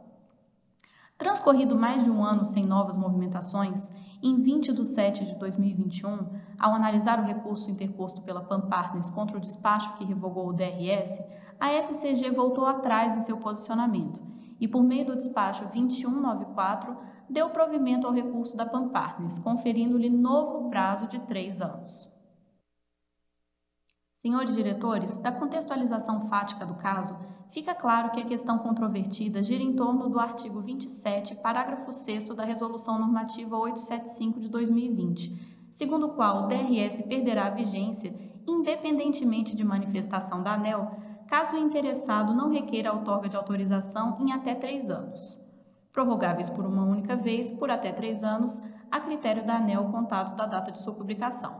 Transcorrido mais de um ano sem novas movimentações, em 20 de 7 de 2021, ao analisar o recurso interposto pela PAN Partners contra o despacho que revogou o DRS, a SCG voltou atrás em seu posicionamento e, por meio do despacho 2194, deu provimento ao recurso da Pan Partners, conferindo-lhe novo prazo de três anos. Senhores diretores, da contextualização fática do caso, fica claro que a questão controvertida gira em torno do artigo 27, parágrafo 6 da Resolução Normativa 875 de 2020, segundo o qual o DRS perderá a vigência, independentemente de manifestação da ANEL, caso o interessado não requeira a outorga de autorização em até três anos prorrogáveis por uma única vez por até três anos, a critério da ANEL contados da data de sua publicação.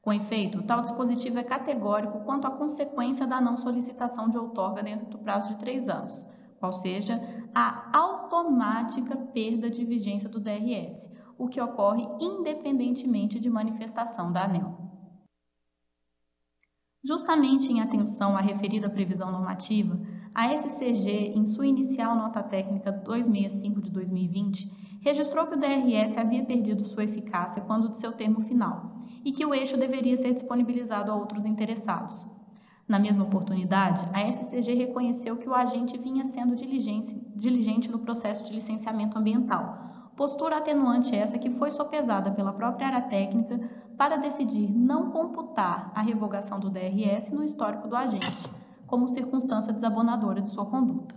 Com efeito, tal dispositivo é categórico quanto à consequência da não solicitação de outorga dentro do prazo de três anos, qual seja, a automática perda de vigência do DRS, o que ocorre independentemente de manifestação da ANEL. Justamente em atenção à referida previsão normativa, a SCG, em sua inicial nota técnica 265 de 2020, registrou que o DRS havia perdido sua eficácia quando de seu termo final e que o eixo deveria ser disponibilizado a outros interessados. Na mesma oportunidade, a SCG reconheceu que o agente vinha sendo diligente no processo de licenciamento ambiental, postura atenuante essa que foi sopesada pela própria área técnica para decidir não computar a revogação do DRS no histórico do agente como circunstância desabonadora de sua conduta.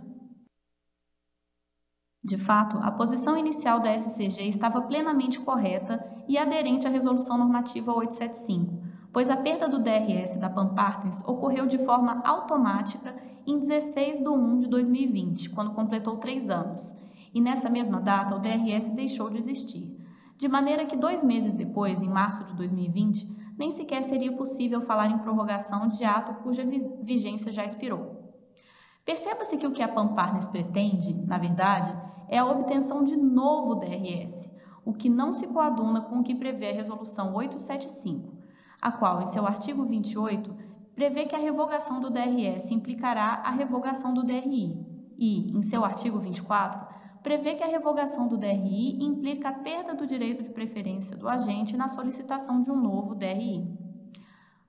De fato, a posição inicial da SCG estava plenamente correta e aderente à Resolução Normativa 875, pois a perda do DRS da Pampartens ocorreu de forma automática em 16 de 1 de 2020, quando completou três anos, e nessa mesma data o DRS deixou de existir, de maneira que dois meses depois, em março de 2020, nem sequer seria possível falar em prorrogação de ato cuja vigência já expirou. Perceba-se que o que a Pamparnes pretende, na verdade, é a obtenção de novo DRS, o que não se coaduna com o que prevê a Resolução 875, a qual, em seu artigo 28, prevê que a revogação do DRS implicará a revogação do DRI e, em seu artigo 24, prevê que a revogação do DRI implica a perda do direito de preferência do agente na solicitação de um novo DRI.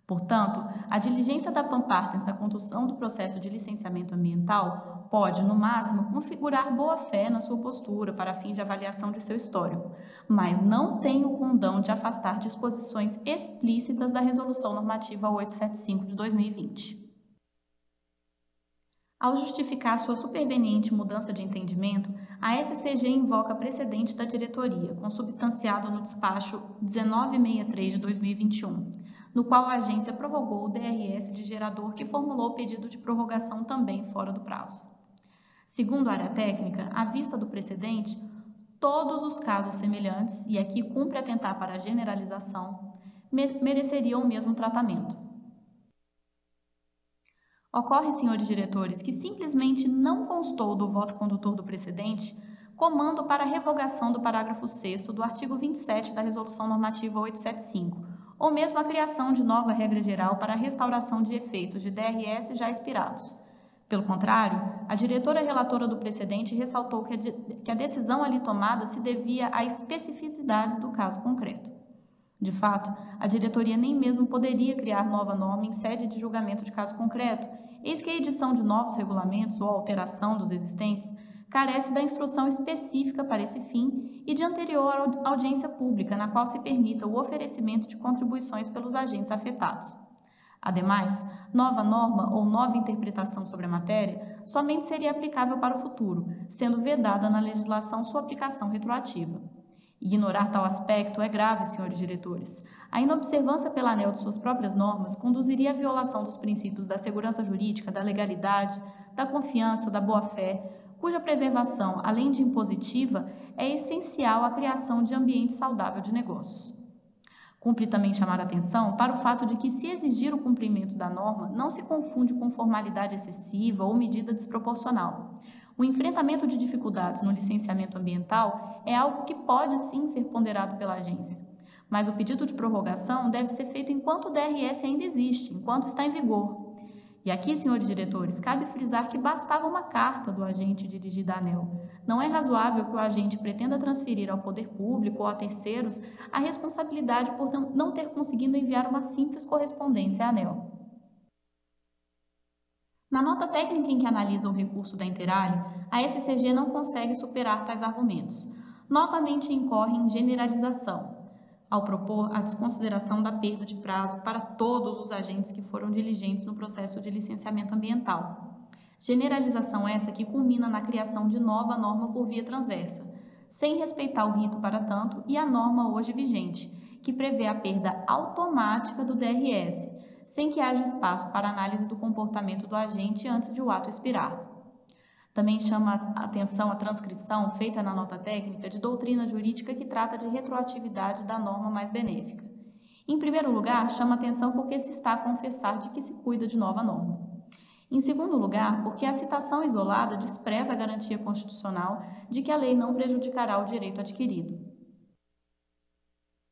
Portanto, a diligência da Pampartens na condução do processo de licenciamento ambiental pode, no máximo, configurar boa-fé na sua postura para fins de avaliação de seu histórico, mas não tem o condão de afastar disposições explícitas da Resolução Normativa 875 de 2020. Ao justificar sua superveniente mudança de entendimento, a SCG invoca precedente da diretoria, consubstanciado no despacho 1963 de 2021, no qual a agência prorrogou o DRS de gerador que formulou o pedido de prorrogação também fora do prazo. Segundo a área técnica, à vista do precedente, todos os casos semelhantes, e aqui cumpre atentar para a generalização, mereceriam o mesmo tratamento Ocorre, senhores diretores, que simplesmente não constou do voto condutor do precedente comando para revogação do parágrafo 6 do artigo 27 da Resolução Normativa 875, ou mesmo a criação de nova regra geral para a restauração de efeitos de DRS já expirados. Pelo contrário, a diretora relatora do precedente ressaltou que a decisão ali tomada se devia a especificidades do caso concreto. De fato, a diretoria nem mesmo poderia criar nova norma em sede de julgamento de caso concreto, eis que a edição de novos regulamentos ou alteração dos existentes carece da instrução específica para esse fim e de anterior audiência pública na qual se permita o oferecimento de contribuições pelos agentes afetados. Ademais, nova norma ou nova interpretação sobre a matéria somente seria aplicável para o futuro, sendo vedada na legislação sua aplicação retroativa. Ignorar tal aspecto é grave, senhores diretores. A inobservância pela ANEL de suas próprias normas conduziria à violação dos princípios da segurança jurídica, da legalidade, da confiança, da boa-fé, cuja preservação, além de impositiva, é essencial à criação de ambiente saudável de negócios. Cumpre também chamar atenção para o fato de que, se exigir o cumprimento da norma, não se confunde com formalidade excessiva ou medida desproporcional. O enfrentamento de dificuldades no licenciamento ambiental é algo que pode sim ser ponderado pela agência, mas o pedido de prorrogação deve ser feito enquanto o DRS ainda existe, enquanto está em vigor. E aqui, senhores diretores, cabe frisar que bastava uma carta do agente dirigida à ANEL. Não é razoável que o agente pretenda transferir ao poder público ou a terceiros a responsabilidade por não ter conseguido enviar uma simples correspondência à ANEL. Na nota técnica em que analisa o recurso da Interalho, a SCG não consegue superar tais argumentos novamente incorre em generalização, ao propor a desconsideração da perda de prazo para todos os agentes que foram diligentes no processo de licenciamento ambiental. Generalização essa que culmina na criação de nova norma por via transversa, sem respeitar o rito para tanto e a norma hoje vigente, que prevê a perda automática do DRS, sem que haja espaço para análise do comportamento do agente antes de o ato expirar. Também chama a atenção a transcrição feita na nota técnica de doutrina jurídica que trata de retroatividade da norma mais benéfica. Em primeiro lugar, chama atenção porque se está a confessar de que se cuida de nova norma. Em segundo lugar, porque a citação isolada despreza a garantia constitucional de que a lei não prejudicará o direito adquirido.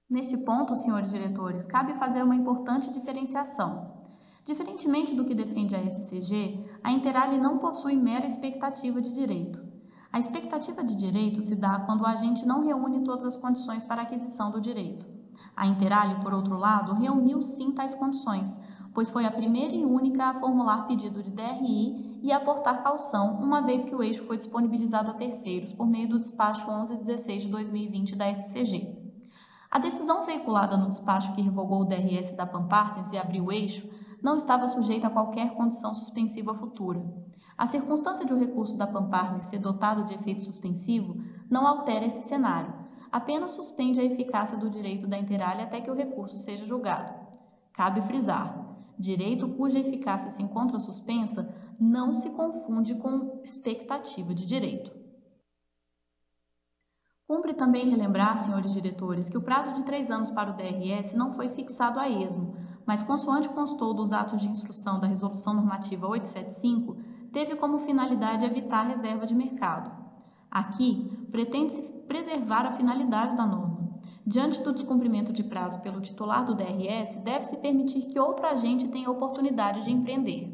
Neste ponto, senhores diretores, cabe fazer uma importante diferenciação. Diferentemente do que defende a SCG, a Interale não possui mera expectativa de direito. A expectativa de direito se dá quando o agente não reúne todas as condições para aquisição do direito. A Interale, por outro lado, reuniu sim tais condições, pois foi a primeira e única a formular pedido de DRI e aportar calção, uma vez que o eixo foi disponibilizado a terceiros por meio do despacho 1116 de 2020 da SCG. A decisão veiculada no despacho que revogou o DRS da Pampartens e abriu o eixo não estava sujeita a qualquer condição suspensiva futura. A circunstância de o recurso da Pamparne ser dotado de efeito suspensivo não altera esse cenário, apenas suspende a eficácia do direito da interalha até que o recurso seja julgado. Cabe frisar: direito cuja eficácia se encontra suspensa não se confunde com expectativa de direito. Cumpre também relembrar, senhores diretores, que o prazo de três anos para o DRS não foi fixado a esmo, mas consoante constou dos atos de instrução da Resolução Normativa 875, teve como finalidade evitar a reserva de mercado. Aqui, pretende-se preservar a finalidade da norma. Diante do descumprimento de prazo pelo titular do DRS, deve-se permitir que outro agente tenha oportunidade de empreender.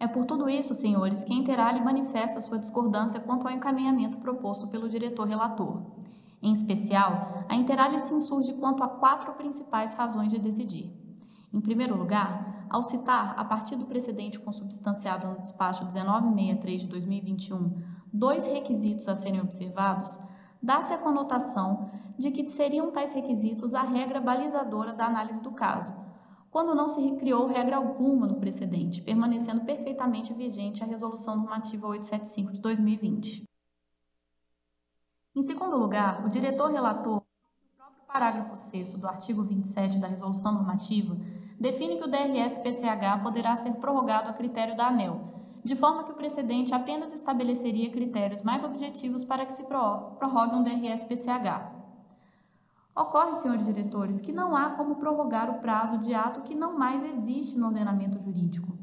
É por tudo isso, senhores, que a Interalho manifesta sua discordância quanto ao encaminhamento proposto pelo diretor relator. Em especial, a Interalis se insurge quanto a quatro principais razões de decidir. Em primeiro lugar, ao citar, a partir do precedente consubstanciado no despacho 1963 de 2021, dois requisitos a serem observados, dá-se a conotação de que seriam tais requisitos a regra balizadora da análise do caso, quando não se criou regra alguma no precedente, permanecendo perfeitamente vigente a Resolução Normativa 875 de 2020. Em segundo lugar, o diretor relator, no próprio parágrafo 6 do artigo 27 da Resolução Normativa, define que o DRS-PCH poderá ser prorrogado a critério da ANEL, de forma que o precedente apenas estabeleceria critérios mais objetivos para que se prorrogue um DRS-PCH. Ocorre, senhores diretores, que não há como prorrogar o prazo de ato que não mais existe no ordenamento jurídico.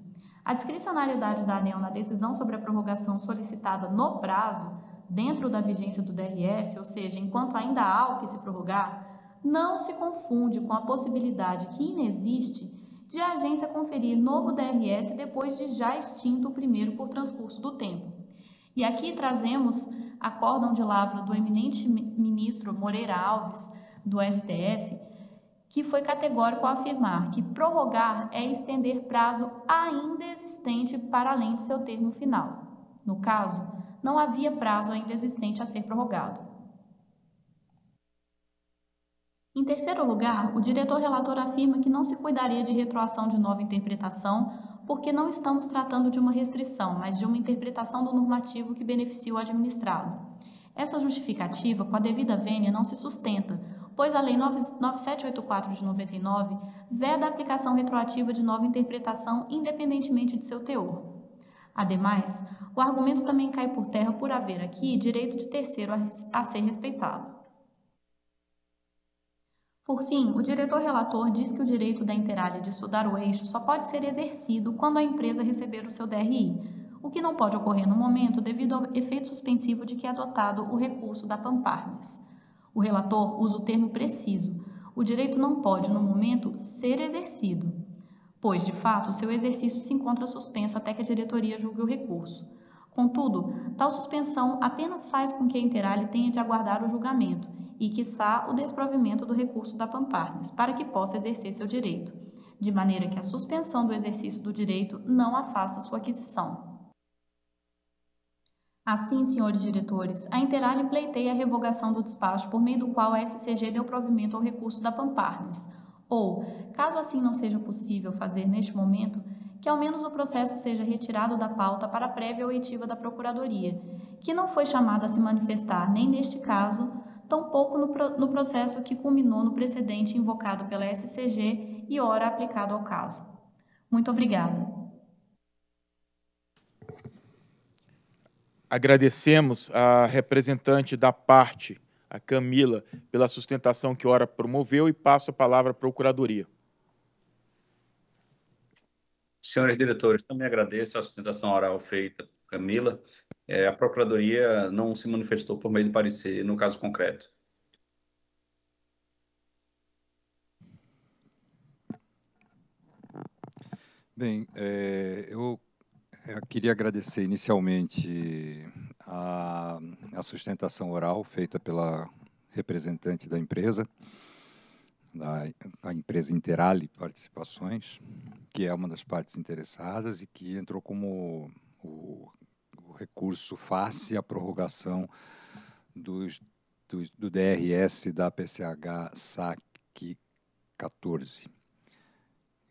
A discricionalidade da ANEL na decisão sobre a prorrogação solicitada no prazo dentro da vigência do DRS, ou seja, enquanto ainda há o que se prorrogar, não se confunde com a possibilidade que inexiste de a agência conferir novo DRS depois de já extinto o primeiro por transcurso do tempo. E aqui trazemos a cordão de lavra do eminente ministro Moreira Alves, do STF, que foi categórico ao afirmar que prorrogar é estender prazo ainda existente para além de seu termo final. No caso, não havia prazo ainda existente a ser prorrogado. Em terceiro lugar, o diretor relator afirma que não se cuidaria de retroação de nova interpretação, porque não estamos tratando de uma restrição, mas de uma interpretação do normativo que beneficia o administrado. Essa justificativa, com a devida vênia, não se sustenta, pois a Lei 9784 de 99 veda a aplicação retroativa de nova interpretação independentemente de seu teor. Ademais, o argumento também cai por terra por haver aqui direito de terceiro a, ser respeitado. Por fim, o diretor relator diz que o direito da Interalha de estudar o eixo só pode ser exercido quando a empresa receber o seu DRI, o que não pode ocorrer no momento devido ao efeito suspensivo de que é adotado o recurso da Pamparmes. O relator usa o termo preciso. O direito não pode, no momento, ser exercido pois, de fato, seu exercício se encontra suspenso até que a diretoria julgue o recurso. Contudo, tal suspensão apenas faz com que a Interale tenha de aguardar o julgamento e, quiçá, o desprovimento do recurso da Pamparnes, para que possa exercer seu direito, de maneira que a suspensão do exercício do direito não afasta sua aquisição. Assim, senhores diretores, a Interale pleiteia a revogação do despacho por meio do qual a SCG deu provimento ao recurso da Pamparnes, ou, caso assim não seja possível fazer neste momento, que ao menos o processo seja retirado da pauta para prévia oitiva da Procuradoria, que não foi chamada a se manifestar nem neste caso, tampouco no, pro, no processo que culminou no precedente invocado pela SCG e ora aplicado ao caso. Muito obrigada. Agradecemos a representante da parte a Camila pela sustentação que ora promoveu e passo a palavra à Procuradoria. Senhores diretores, também agradeço a sustentação oral feita por Camila. É, a Procuradoria não se manifestou por meio de parecer no caso concreto. Bem, é, eu é, queria agradecer inicialmente a, a sustentação oral feita pela representante da empresa, da, da empresa Interali Participações, que é uma das partes interessadas e que entrou como o, o recurso face à prorrogação dos, do, do DRS da PCH SAC 14.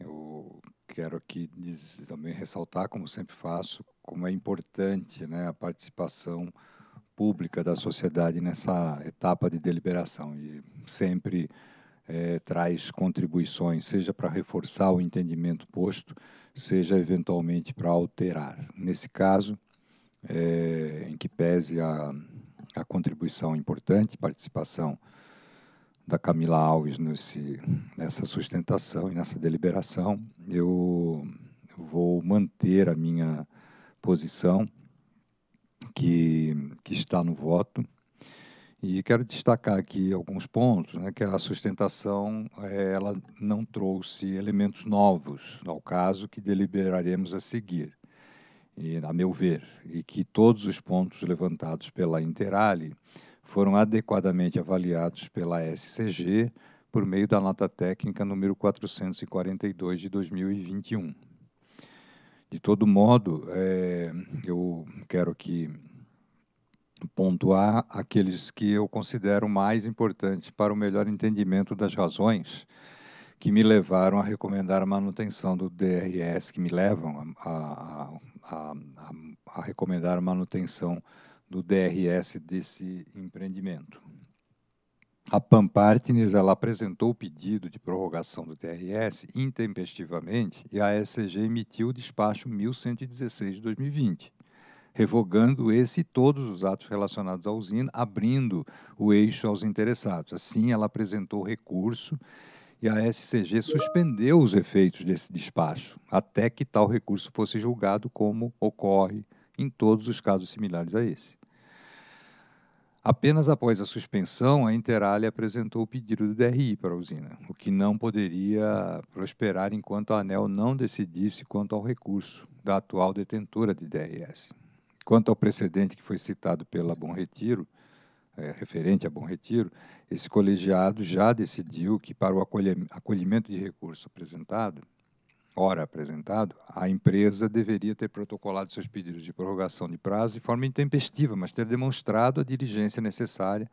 Eu quero aqui diz, também ressaltar, como sempre faço, como é importante né, a participação pública da sociedade nessa etapa de deliberação e sempre é, traz contribuições, seja para reforçar o entendimento posto, seja eventualmente para alterar. Nesse caso, é, em que pese a, a contribuição importante, participação da Camila Alves nesse, nessa sustentação e nessa deliberação, eu vou manter a minha posição que, que está no voto. E quero destacar aqui alguns pontos, né, que a sustentação eh, ela não trouxe elementos novos ao caso que deliberaremos a seguir, e, a meu ver, e que todos os pontos levantados pela Interali foram adequadamente avaliados pela SCG por meio da nota técnica número 442 de 2021. De todo modo, é, eu quero aqui pontuar aqueles que eu considero mais importantes para o melhor entendimento das razões que me levaram a recomendar a manutenção do DRS, que me levam a, a, a, a recomendar a manutenção do DRS desse empreendimento a PAN Partners ela apresentou o pedido de prorrogação do TRS intempestivamente e a SCG emitiu o despacho 1116 de 2020, revogando esse e todos os atos relacionados à usina, abrindo o eixo aos interessados. Assim, ela apresentou recurso e a SCG suspendeu os efeitos desse despacho até que tal recurso fosse julgado, como ocorre em todos os casos similares a esse. Apenas após a suspensão, a Interale apresentou o pedido do DRI para a usina, o que não poderia prosperar enquanto a ANEL não decidisse quanto ao recurso da atual detentora de DRS. Quanto ao precedente que foi citado pela Bom Retiro, é, referente a Bom Retiro, esse colegiado já decidiu que, para o acolhimento de recurso apresentado, ora apresentado, a empresa deveria ter protocolado seus pedidos de prorrogação de prazo de forma intempestiva, mas ter demonstrado a diligência necessária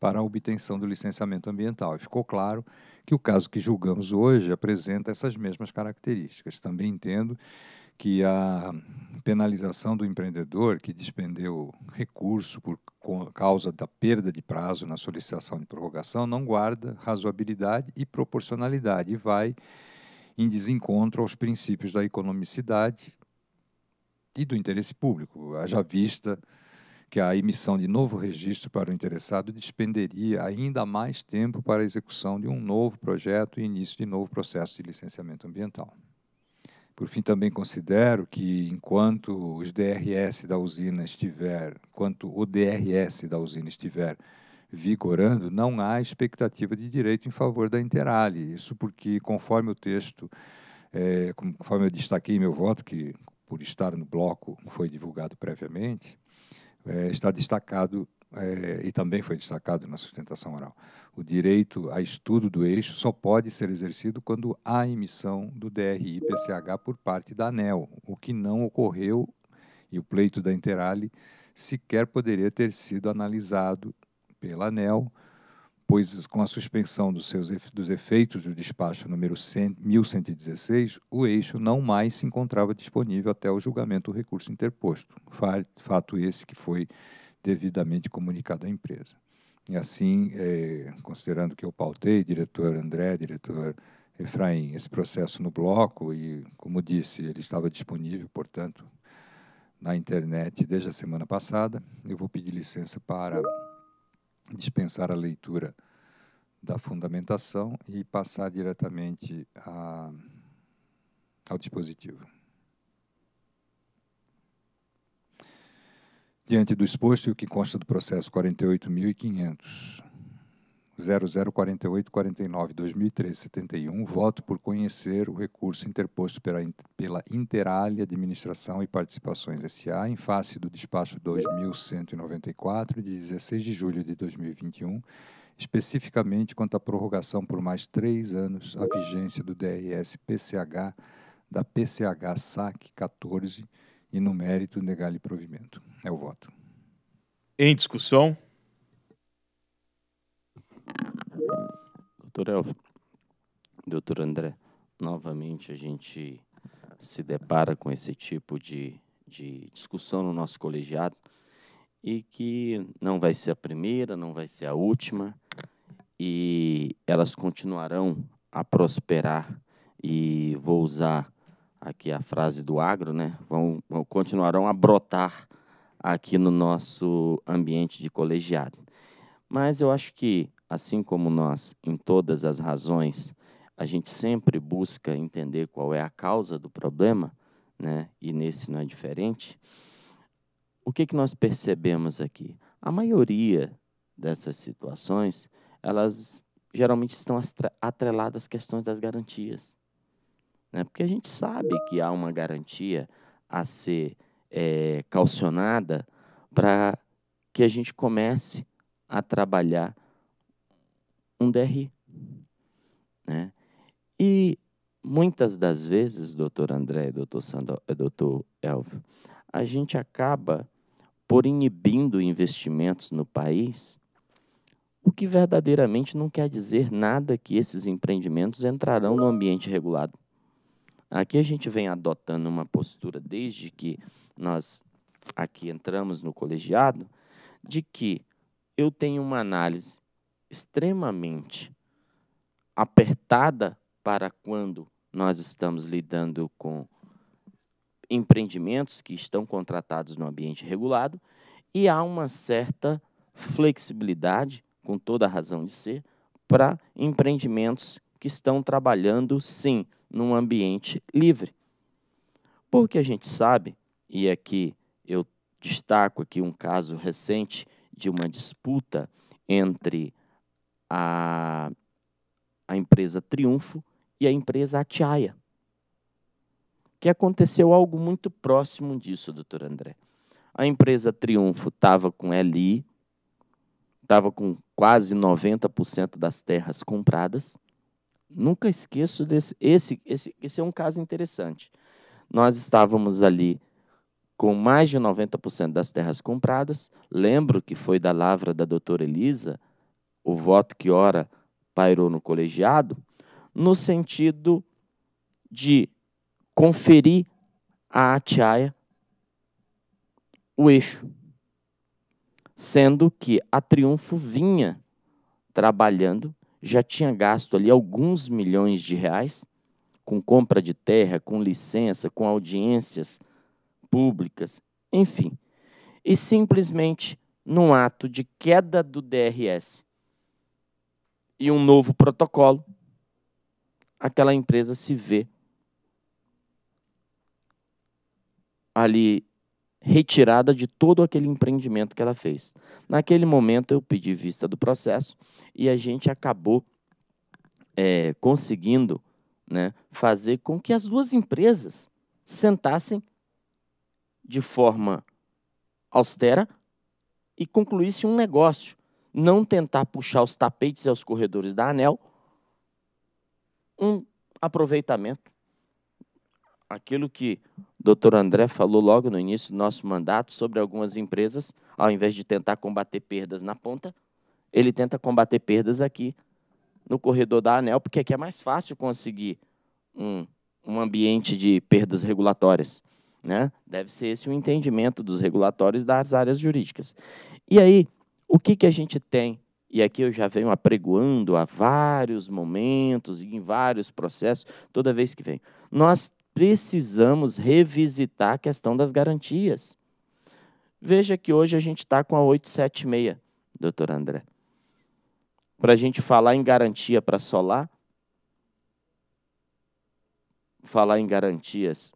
para a obtenção do licenciamento ambiental. E ficou claro que o caso que julgamos hoje apresenta essas mesmas características. Também entendo que a penalização do empreendedor que despendeu recurso por causa da perda de prazo na solicitação de prorrogação não guarda razoabilidade e proporcionalidade e vai em desencontro aos princípios da economicidade e do interesse público, haja vista que a emissão de novo registro para o interessado despenderia ainda mais tempo para a execução de um novo projeto e início de novo processo de licenciamento ambiental. Por fim, também considero que enquanto os DRS da usina estiver, enquanto o DRS da usina estiver vigorando, não há expectativa de direito em favor da Interali. Isso porque, conforme o texto, é, conforme eu destaquei em meu voto, que por estar no bloco foi divulgado previamente, é, está destacado é, e também foi destacado na sustentação oral, o direito a estudo do eixo só pode ser exercido quando há emissão do DRI-PCH por parte da ANEL, o que não ocorreu e o pleito da Interali sequer poderia ter sido analisado pela ANEL, pois com a suspensão dos, seus, dos efeitos do despacho número 100, 1116, o eixo não mais se encontrava disponível até o julgamento do recurso interposto, fato esse que foi devidamente comunicado à empresa. E assim, é, considerando que eu pautei, diretor André, diretor Efraim, esse processo no bloco, e como disse, ele estava disponível, portanto, na internet desde a semana passada, eu vou pedir licença para dispensar a leitura da fundamentação e passar diretamente a, ao dispositivo. Diante do exposto, o que consta do processo 48.500. 004849 voto por conhecer o recurso interposto pela, pela Interalia Administração e Participações S.A. em face do despacho 2194, de 16 de julho de 2021, especificamente quanto à prorrogação por mais três anos a vigência do DRS-PCH da PCH-SAC 14 e no mérito negar-lhe provimento. É o voto. Em discussão? Doutor Elfo, doutor André, novamente a gente se depara com esse tipo de, de discussão no nosso colegiado e que não vai ser a primeira, não vai ser a última, e elas continuarão a prosperar. E vou usar aqui a frase do agro, né? Vão, vão continuarão a brotar aqui no nosso ambiente de colegiado. Mas eu acho que assim como nós, em todas as razões, a gente sempre busca entender qual é a causa do problema, né? e nesse não é diferente, o que, que nós percebemos aqui? A maioria dessas situações, elas geralmente estão atreladas às questões das garantias. Né? Porque a gente sabe que há uma garantia a ser é, calcionada para que a gente comece a trabalhar um DRI. Né? E muitas das vezes, doutor André e doutor, eh, doutor Elvio, a gente acaba por inibindo investimentos no país, o que verdadeiramente não quer dizer nada que esses empreendimentos entrarão no ambiente regulado. Aqui a gente vem adotando uma postura desde que nós aqui entramos no colegiado, de que eu tenho uma análise extremamente apertada para quando nós estamos lidando com empreendimentos que estão contratados no ambiente regulado e há uma certa flexibilidade, com toda a razão de ser, para empreendimentos que estão trabalhando, sim, num ambiente livre. Porque a gente sabe, e aqui é eu destaco aqui um caso recente de uma disputa entre a, a empresa Triunfo e a empresa Atiaia. Que aconteceu algo muito próximo disso, doutor André. A empresa Triunfo estava com LI, estava com quase 90% das terras compradas. Nunca esqueço desse. Esse, esse, esse é um caso interessante. Nós estávamos ali com mais de 90% das terras compradas. Lembro que foi da lavra da doutora Elisa, o voto que ora pairou no colegiado, no sentido de conferir à Atiaia o eixo, sendo que a Triunfo vinha trabalhando, já tinha gasto ali alguns milhões de reais com compra de terra, com licença, com audiências públicas, enfim. E simplesmente num ato de queda do DRS e um novo protocolo, aquela empresa se vê ali retirada de todo aquele empreendimento que ela fez. Naquele momento eu pedi vista do processo e a gente acabou é, conseguindo né, fazer com que as duas empresas sentassem de forma austera e concluíssem um negócio não tentar puxar os tapetes e os corredores da ANEL, um aproveitamento. Aquilo que o doutor André falou logo no início do nosso mandato sobre algumas empresas, ao invés de tentar combater perdas na ponta, ele tenta combater perdas aqui no corredor da ANEL, porque aqui é mais fácil conseguir um, um ambiente de perdas regulatórias. Né? Deve ser esse o entendimento dos regulatórios das áreas jurídicas. E aí, o que, que a gente tem? E aqui eu já venho apregoando a vários momentos e em vários processos, toda vez que vem. Nós precisamos revisitar a questão das garantias. Veja que hoje a gente está com a 876, doutor André. Para a gente falar em garantia para solar, falar em garantias,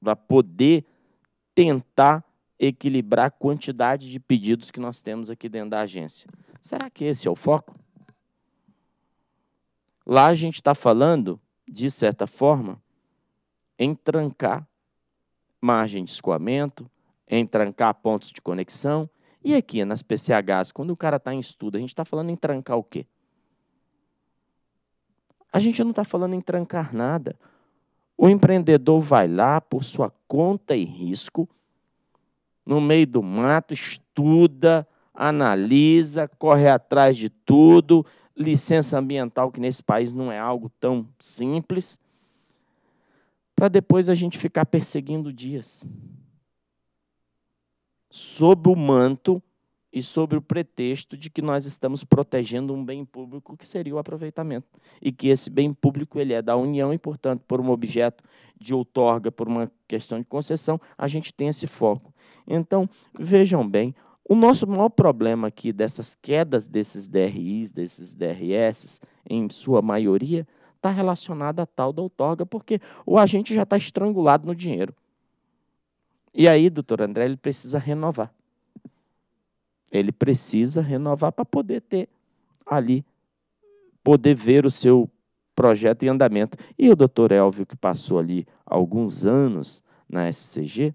para poder tentar equilibrar a quantidade de pedidos que nós temos aqui dentro da agência. Será que esse é o foco? Lá a gente está falando, de certa forma, em trancar margem de escoamento, em trancar pontos de conexão. E aqui nas PCHs, quando o cara está em estudo, a gente está falando em trancar o quê? A gente não está falando em trancar nada. O empreendedor vai lá por sua conta e risco no meio do mato, estuda, analisa, corre atrás de tudo, licença ambiental, que nesse país não é algo tão simples, para depois a gente ficar perseguindo dias. Sob o manto e sobre o pretexto de que nós estamos protegendo um bem público que seria o aproveitamento e que esse bem público ele é da União e portanto por um objeto de outorga por uma questão de concessão a gente tem esse foco então vejam bem o nosso maior problema aqui dessas quedas desses DRIs desses DRSs em sua maioria está relacionado à tal da outorga porque o agente já está estrangulado no dinheiro e aí doutor André ele precisa renovar ele precisa renovar para poder ter ali, poder ver o seu projeto em andamento. E o doutor Elvio, que passou ali alguns anos na SCG,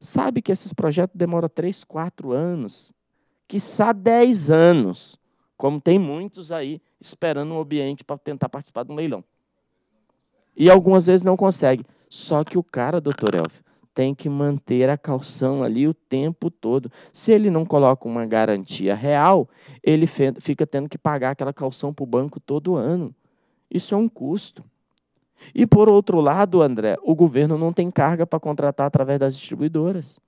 sabe que esses projetos demoram 3, 4 anos, quiçá 10 anos, como tem muitos aí esperando um ambiente para tentar participar de um leilão. E algumas vezes não consegue. Só que o cara, doutor Elvio, tem que manter a calção ali o tempo todo. Se ele não coloca uma garantia real, ele fica tendo que pagar aquela calção para o banco todo ano. Isso é um custo. E por outro lado, André, o governo não tem carga para contratar através das distribuidoras.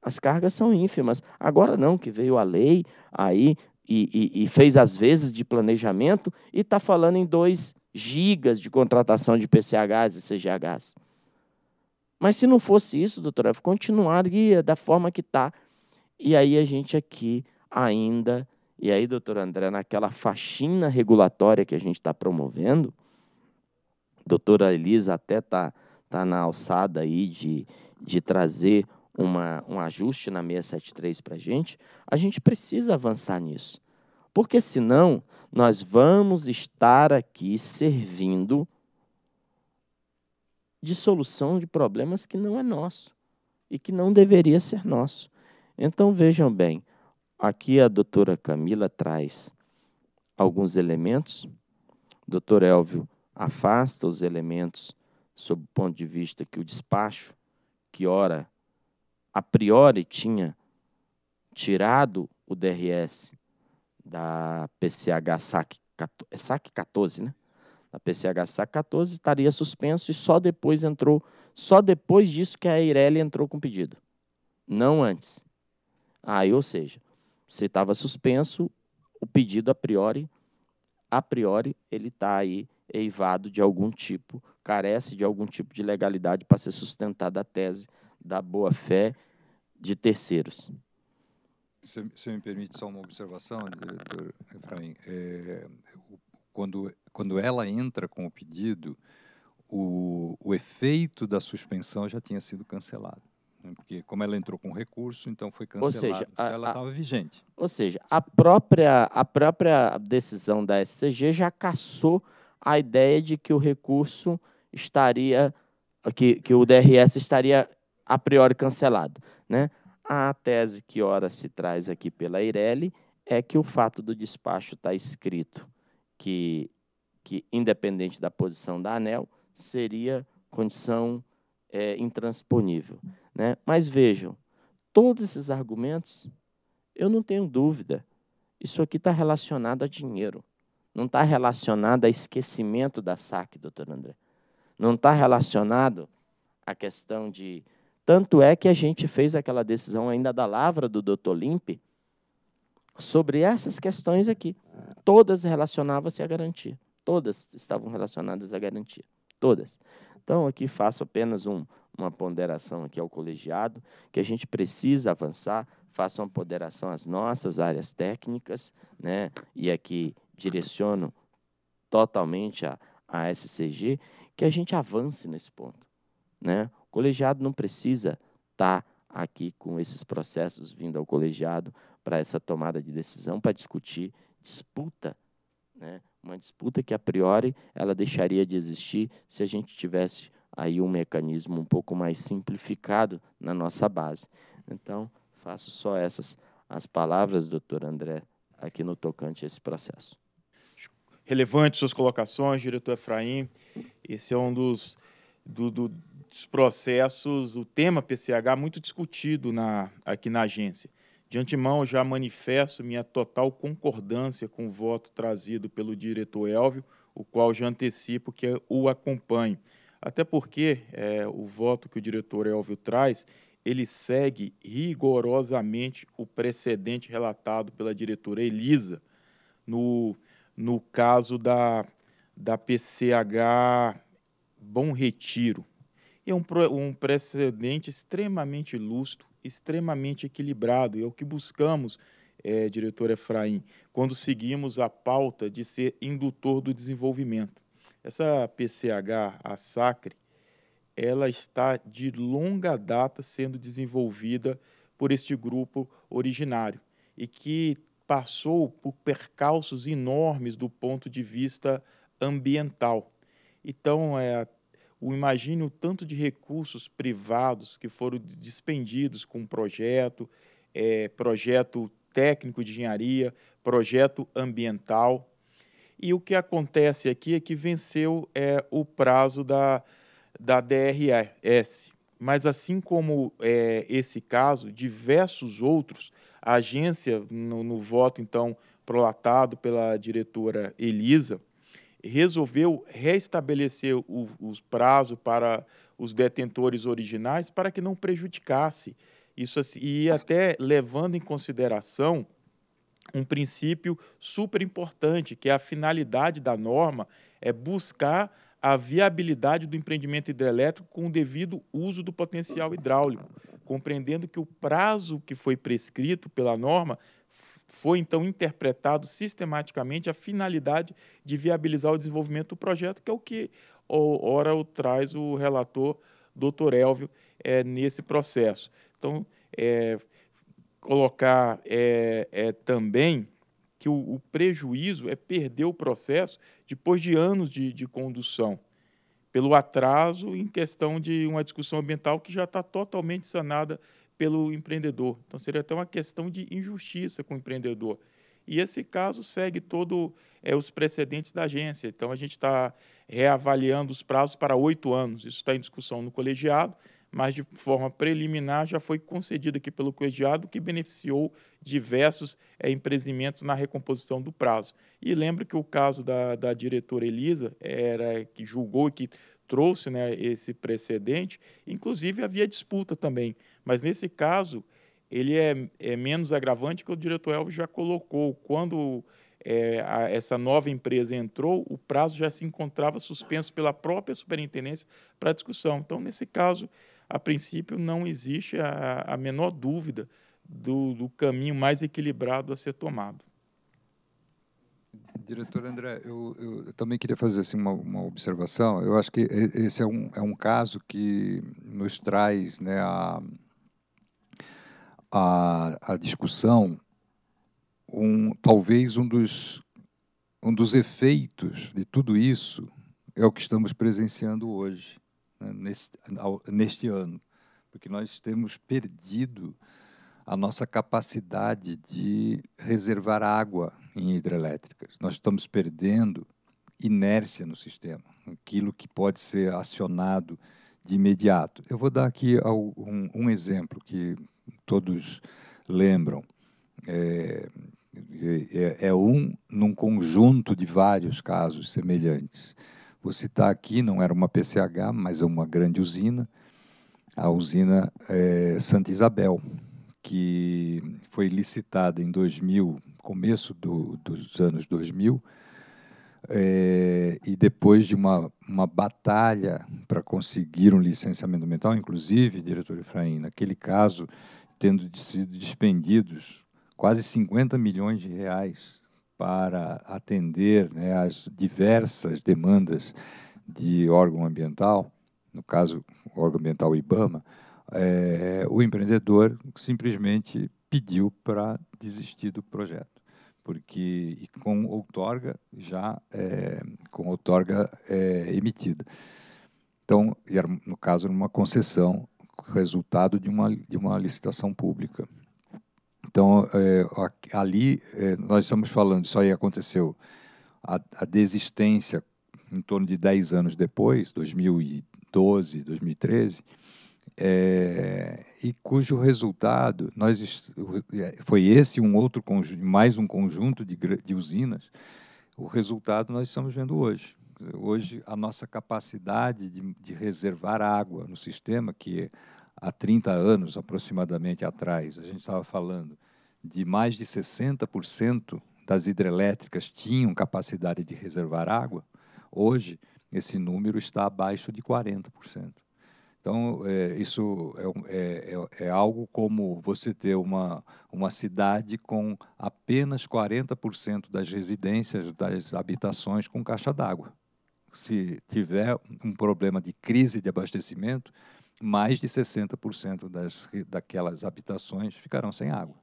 As cargas são ínfimas. Agora não, que veio a lei aí e, e, e fez as vezes de planejamento e está falando em 2 gigas de contratação de PCHs e CGHs. Mas se não fosse isso, doutora, continuaria da forma que está. E aí a gente aqui ainda, e aí, doutor André, naquela faxina regulatória que a gente está promovendo, doutora Elisa até está tá na alçada aí de, de trazer uma, um ajuste na 673 para a gente, a gente precisa avançar nisso. Porque senão nós vamos estar aqui servindo de solução de problemas que não é nosso e que não deveria ser nosso. Então vejam bem, aqui a doutora Camila traz alguns elementos, doutor Elvio afasta os elementos sob o ponto de vista que o despacho, que ora a priori tinha tirado o DRS da PCH SAC, SAC 14, né? a PCH SAC 14, estaria suspenso e só depois entrou, só depois disso que a Eireli entrou com o pedido. Não antes. Aí, ou seja, se estava suspenso, o pedido a priori, a priori, ele está aí eivado de algum tipo, carece de algum tipo de legalidade para ser sustentada a tese da boa-fé de terceiros. Se, se me permite só uma observação, diretor Efraim, é, o quando, quando ela entra com o pedido, o, o efeito da suspensão já tinha sido cancelado. Né? Porque, como ela entrou com recurso, então foi cancelado. Ou seja, a, ela estava vigente. Ou seja, a própria, a própria decisão da SCG já caçou a ideia de que o recurso estaria, que, que o DRS estaria a priori cancelado. Né? A tese que ora se traz aqui pela Ireli é que o fato do despacho estar tá escrito que, que independente da posição da ANEL, seria condição é, intransponível. Né? Mas vejam, todos esses argumentos, eu não tenho dúvida, isso aqui está relacionado a dinheiro, não está relacionado a esquecimento da SAC, doutor André. Não está relacionado à questão de. Tanto é que a gente fez aquela decisão ainda da Lavra do doutor Limpe, sobre essas questões aqui. Todas relacionavam-se à garantia. Todas estavam relacionadas à garantia. Todas. Então, aqui faço apenas um, uma ponderação aqui ao colegiado, que a gente precisa avançar, faço uma ponderação às nossas áreas técnicas, né? e aqui direciono totalmente a, a SCG, que a gente avance nesse ponto. Né? O colegiado não precisa estar tá aqui com esses processos vindo ao colegiado para essa tomada de decisão, para discutir disputa, né? uma disputa que a priori ela deixaria de existir se a gente tivesse aí um mecanismo um pouco mais simplificado na nossa base. Então, faço só essas as palavras, doutor André, aqui no tocante a esse processo. Relevantes suas colocações, diretor Efraim. Esse é um dos, do, do, dos processos, o tema PCH, muito discutido na, aqui na agência. De antemão, já manifesto minha total concordância com o voto trazido pelo diretor Elvio, o qual já antecipo que o acompanho. Até porque é, o voto que o diretor Elvio traz, ele segue rigorosamente o precedente relatado pela diretora Elisa no, no caso da, da PCH Bom Retiro. É um, um precedente extremamente lúcido, extremamente equilibrado e é o que buscamos, é, diretor Efraim, quando seguimos a pauta de ser indutor do desenvolvimento. Essa PCH, a SACRE, ela está de longa data sendo desenvolvida por este grupo originário e que passou por percalços enormes do ponto de vista ambiental. Então, é, o imagine o tanto de recursos privados que foram despendidos com projeto, é, projeto técnico de engenharia, projeto ambiental. E o que acontece aqui é que venceu é, o prazo da, da DRS. Mas, assim como é, esse caso, diversos outros, a agência, no, no voto então prolatado pela diretora Elisa, resolveu restabelecer o, os prazos para os detentores originais para que não prejudicasse isso e até levando em consideração um princípio super importante que é a finalidade da norma é buscar a viabilidade do empreendimento hidrelétrico com o devido uso do potencial hidráulico, compreendendo que o prazo que foi prescrito pela norma foi então interpretado sistematicamente a finalidade de viabilizar o desenvolvimento do projeto, que é o que ora o traz o relator Dr. Elvio é, nesse processo. Então, é, colocar é, é, também que o, o, prejuízo é perder o processo depois de anos de, de condução, pelo atraso em questão de uma discussão ambiental que já está totalmente sanada pelo empreendedor. Então seria até uma questão de injustiça com o empreendedor. E esse caso segue todo é, os precedentes da agência. Então a gente está reavaliando os prazos para oito anos. Isso está em discussão no colegiado, mas de forma preliminar já foi concedido aqui pelo colegiado, que beneficiou diversos é, empreendimentos na recomposição do prazo. E lembro que o caso da, da diretora Elisa, eh, era que julgou que trouxe né, esse precedente, inclusive havia disputa também. Mas nesse caso, ele é, é menos agravante que o diretor Elvis já colocou. Quando é, a, essa nova empresa entrou, o prazo já se encontrava suspenso pela própria superintendência para discussão. Então, nesse caso, a princípio, não existe a, a menor dúvida do, do caminho mais equilibrado a ser tomado. Diretor André, eu, eu, também queria fazer assim, uma, uma, observação. Eu acho que esse é um, é um caso que nos traz né, a, a, a discussão um, talvez um dos, um dos efeitos de tudo isso é o que estamos presenciando hoje, né, nesse, neste ano. Porque nós temos perdido a nossa capacidade de reservar água em hidrelétricas. Nós estamos perdendo inércia no sistema, aquilo que pode ser acionado de imediato. Eu vou dar aqui um, um exemplo que todos lembram. É, é, é, um num conjunto de vários casos semelhantes. Vou citar aqui, não era uma PCH, mas é uma grande usina, a usina é, Santa Isabel, que foi licitada em 2000, começo do, dos anos 2000, é, eh, e depois de uma, uma batalha para conseguir um licenciamento ambiental, inclusive, diretor Efraim, naquele caso, tendo sido despendidos quase 50 milhões de reais para atender né, as diversas demandas de órgão ambiental, no caso, o órgão ambiental IBAMA, é, o empreendedor simplesmente pediu para desistir do projeto, porque com outorga já é, com outorga é, emitida. Então, era, no caso, uma concessão, resultado de uma, de uma licitação pública. Então, é, ali, é, nós estamos falando, isso aí aconteceu, a, a, desistência em torno de 10 anos depois, 2012, 2013, é, e cujo resultado nós é, foi esse um outro mais um conjunto de, de usinas. O resultado nós estamos vendo hoje. Hoje a nossa capacidade de, de reservar água no sistema que há 30 anos aproximadamente atrás, a gente estava falando de mais de 60% das hidrelétricas tinham capacidade de reservar água, hoje esse número está abaixo de 40%. Então, é, isso é, é, é, é, algo como você ter uma, uma cidade com apenas 40% das residências, das habitações com caixa d'água. Se tiver um problema de crise de abastecimento, mais de 60% das, daquelas habitações ficarão sem água.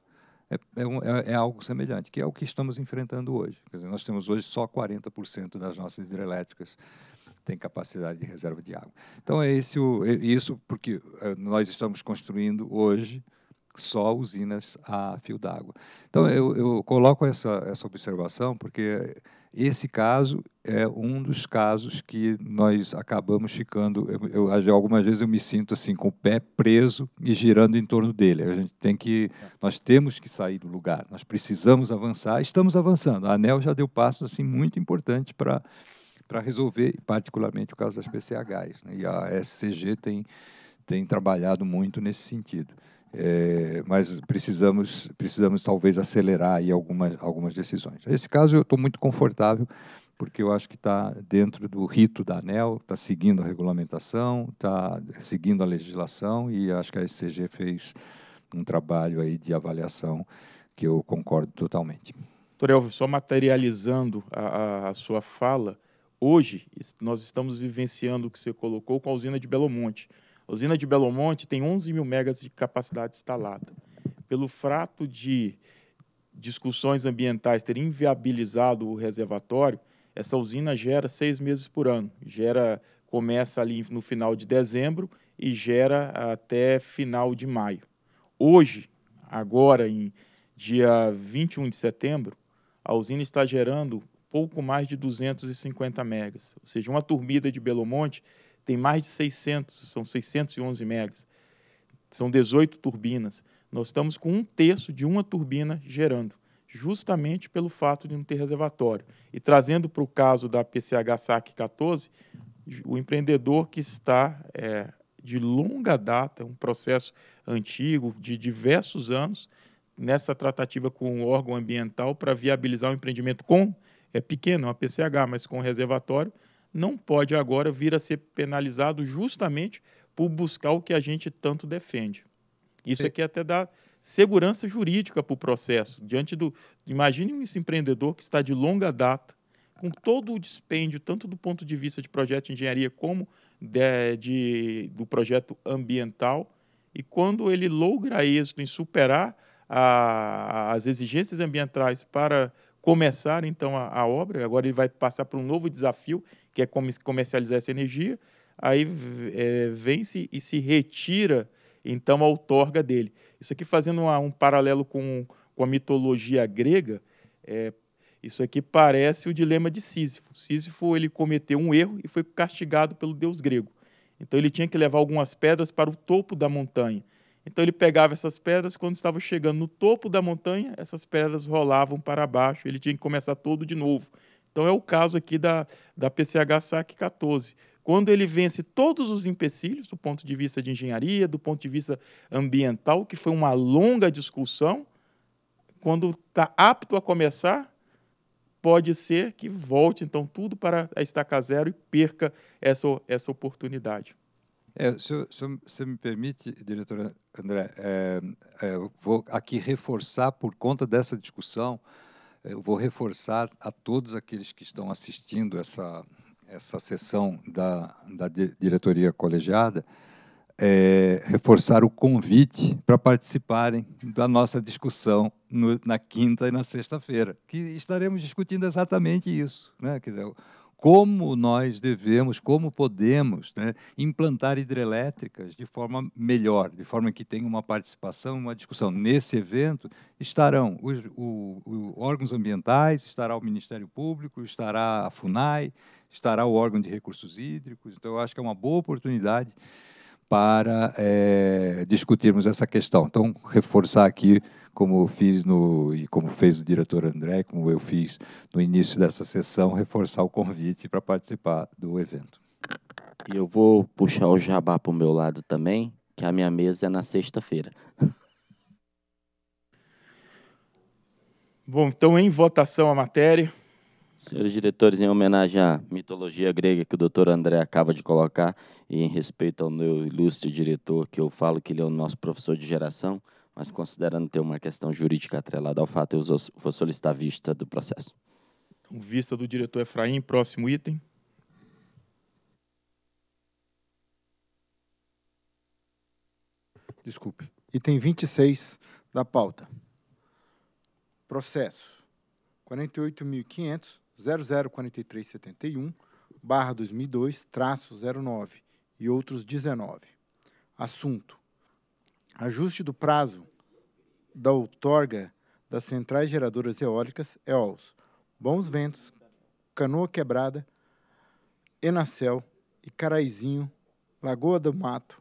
É, é um, é, é, algo semelhante, que é o que estamos enfrentando hoje. Quer dizer, nós temos hoje só 40% das nossas hidrelétricas tem capacidade de reserva de água. Então, é esse o, é isso porque eh, nós estamos construindo hoje só usinas a fio d'água. Então, eu, eu coloco essa, essa observação porque esse caso é um dos casos que nós acabamos ficando. Eu, eu, algumas vezes eu me sinto assim com o pé preso e girando em torno dele. A gente tem que, nós temos que sair do lugar. Nós precisamos avançar. Estamos avançando. A Anel já deu passos assim muito importantes para para resolver, particularmente o caso das PCHs. Né? E a SCG tem, tem trabalhado muito nesse sentido. É, mas precisamos, precisamos talvez acelerar aí algumas, algumas decisões. Nesse caso, eu estou muito confortável, porque eu acho que está dentro do rito da ANEL, está seguindo a regulamentação, está seguindo a legislação, e acho que a SCG fez um trabalho aí de avaliação que eu concordo totalmente. Doutor Elvio, só materializando a, a, a sua fala, hoje nós estamos vivenciando o que você colocou com a usina de Belo Monte. A usina de Belo Monte tem 11 mil megas de capacidade instalada. Pelo fato de discussões ambientais terem inviabilizado o reservatório, essa usina gera seis meses por ano. Gera, começa ali no final de dezembro e gera até final de maio. Hoje, agora em dia 21 de setembro, a usina está gerando pouco mais de 250 megas. Ou seja, uma turmida de Belo Monte tem mais de 600, são 611 megas. São 18 turbinas. Nós estamos com um terço de uma turbina gerando, justamente pelo fato de não ter reservatório. E trazendo para o caso da PCH SAC 14, o empreendedor que está é, de longa data, um processo antigo, de diversos anos, nessa tratativa com o órgão ambiental para viabilizar o empreendimento com é é uma PCH, mas com reservatório, não pode agora vir a ser penalizado justamente por buscar o que a gente tanto defende. Isso aqui até dá segurança jurídica para o processo. Diante do. Imagine um empreendedor que está de longa data, com todo o dispêndio, tanto do ponto de vista de projeto de engenharia como de, de do projeto ambiental, e quando ele logra êxito em superar a, as exigências ambientais para começaram então a, a obra, agora ele vai passar por um novo desafio, que é comercializar essa energia, aí é, vence e se retira então a outorga dele. Isso aqui fazendo uma, um paralelo com, com a mitologia grega, é, isso aqui parece o dilema de Sísifo. Sísifo ele cometeu um erro e foi castigado pelo deus grego. Então ele tinha que levar algumas pedras para o topo da montanha. Então ele pegava essas pedras, quando estava chegando no topo da montanha, essas pedras rolavam para baixo, ele tinha que começar todo de novo. Então é o caso aqui da, da PCH SAC 14. Quando ele vence todos os empecilhos, do ponto de vista de engenharia, do ponto de vista ambiental, que foi uma longa discussão, quando está apto a começar, pode ser que volte então tudo para a estaca zero e perca essa, essa oportunidade. É, se, você me permite, diretor André, é, é, eu vou aqui reforçar, por conta dessa discussão, é, eu vou reforçar a todos aqueles que estão assistindo essa, essa sessão da, da diretoria colegiada, é, reforçar o convite para participarem da nossa discussão no, na quinta e na sexta-feira, que estaremos discutindo exatamente isso. Né? Quer dizer, como nós devemos, como podemos né, implantar hidrelétricas de forma melhor, de forma que tenha uma participação, uma discussão. Nesse evento estarão os o, o órgãos ambientais, estará o Ministério Público, estará a FUNAI, estará o órgão de recursos hídricos. Então, eu acho que é uma boa oportunidade para é, discutirmos essa questão. Então, reforçar aqui, como fiz no e como fez o diretor André, como eu fiz no início dessa sessão, reforçar o convite para participar do evento. E eu vou puxar o jabá para o meu lado também, que a minha mesa é na sexta-feira. Bom, então em votação a matéria. Senhores diretores, em homenagem à mitologia grega que o doutor André acaba de colocar e em respeito ao meu ilustre diretor, que eu falo que ele é o nosso professor de geração, mas considerando ter uma questão jurídica atrelada ao fato, eu vou solicitar vista do processo. Então, vista do diretor Efraim, próximo item. Desculpe. Item 26 da pauta. Processo 48.500 004371, barra 2002, traço 09 e outros 19. Assunto: Ajuste do prazo da outorga das centrais geradoras eólicas EOLs, Bons Ventos, Canoa Quebrada, Enacel e Caraizinho, Lagoa do Mato,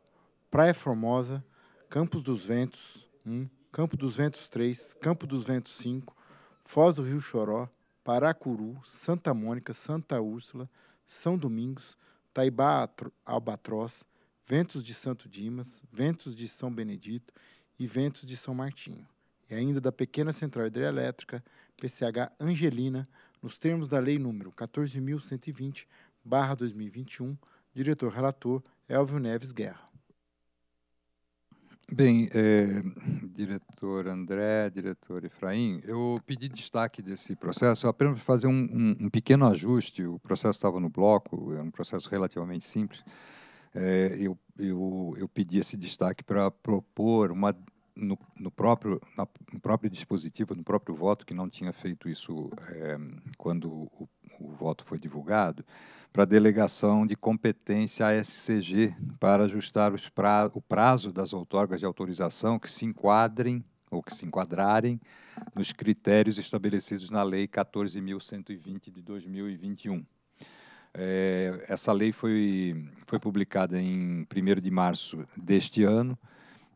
Praia Formosa, Campos dos Ventos 1, Campo dos Ventos 3, Campo dos Ventos 5, Foz do Rio Choró, Paracuru, Santa Mônica, Santa Úrsula, São Domingos, Taibá Albatroz, Ventos de Santo Dimas, Ventos de São Benedito e Ventos de São Martinho, e ainda da pequena central hidrelétrica PCH Angelina, nos termos da Lei nº 14.120, 2021, diretor-relator Elvio Neves Guerra. Bem, eh, diretor André, diretor Efraim, eu pedi destaque desse processo apenas para fazer um, um, um pequeno ajuste. O processo estava no bloco, era é um processo relativamente simples. Eh, eu, eu, eu, pedi esse destaque para propor uma, no, no próprio, na, no próprio dispositivo, no próprio voto, que não tinha feito isso eh, quando o, o voto foi divulgado, para a delegação de competência à SCG para ajustar pra, o prazo das outorgas de autorização que se enquadrem ou que se enquadrarem nos critérios estabelecidos na Lei 14.120 de 2021. É, eh, essa lei foi, foi publicada em 1 de março deste ano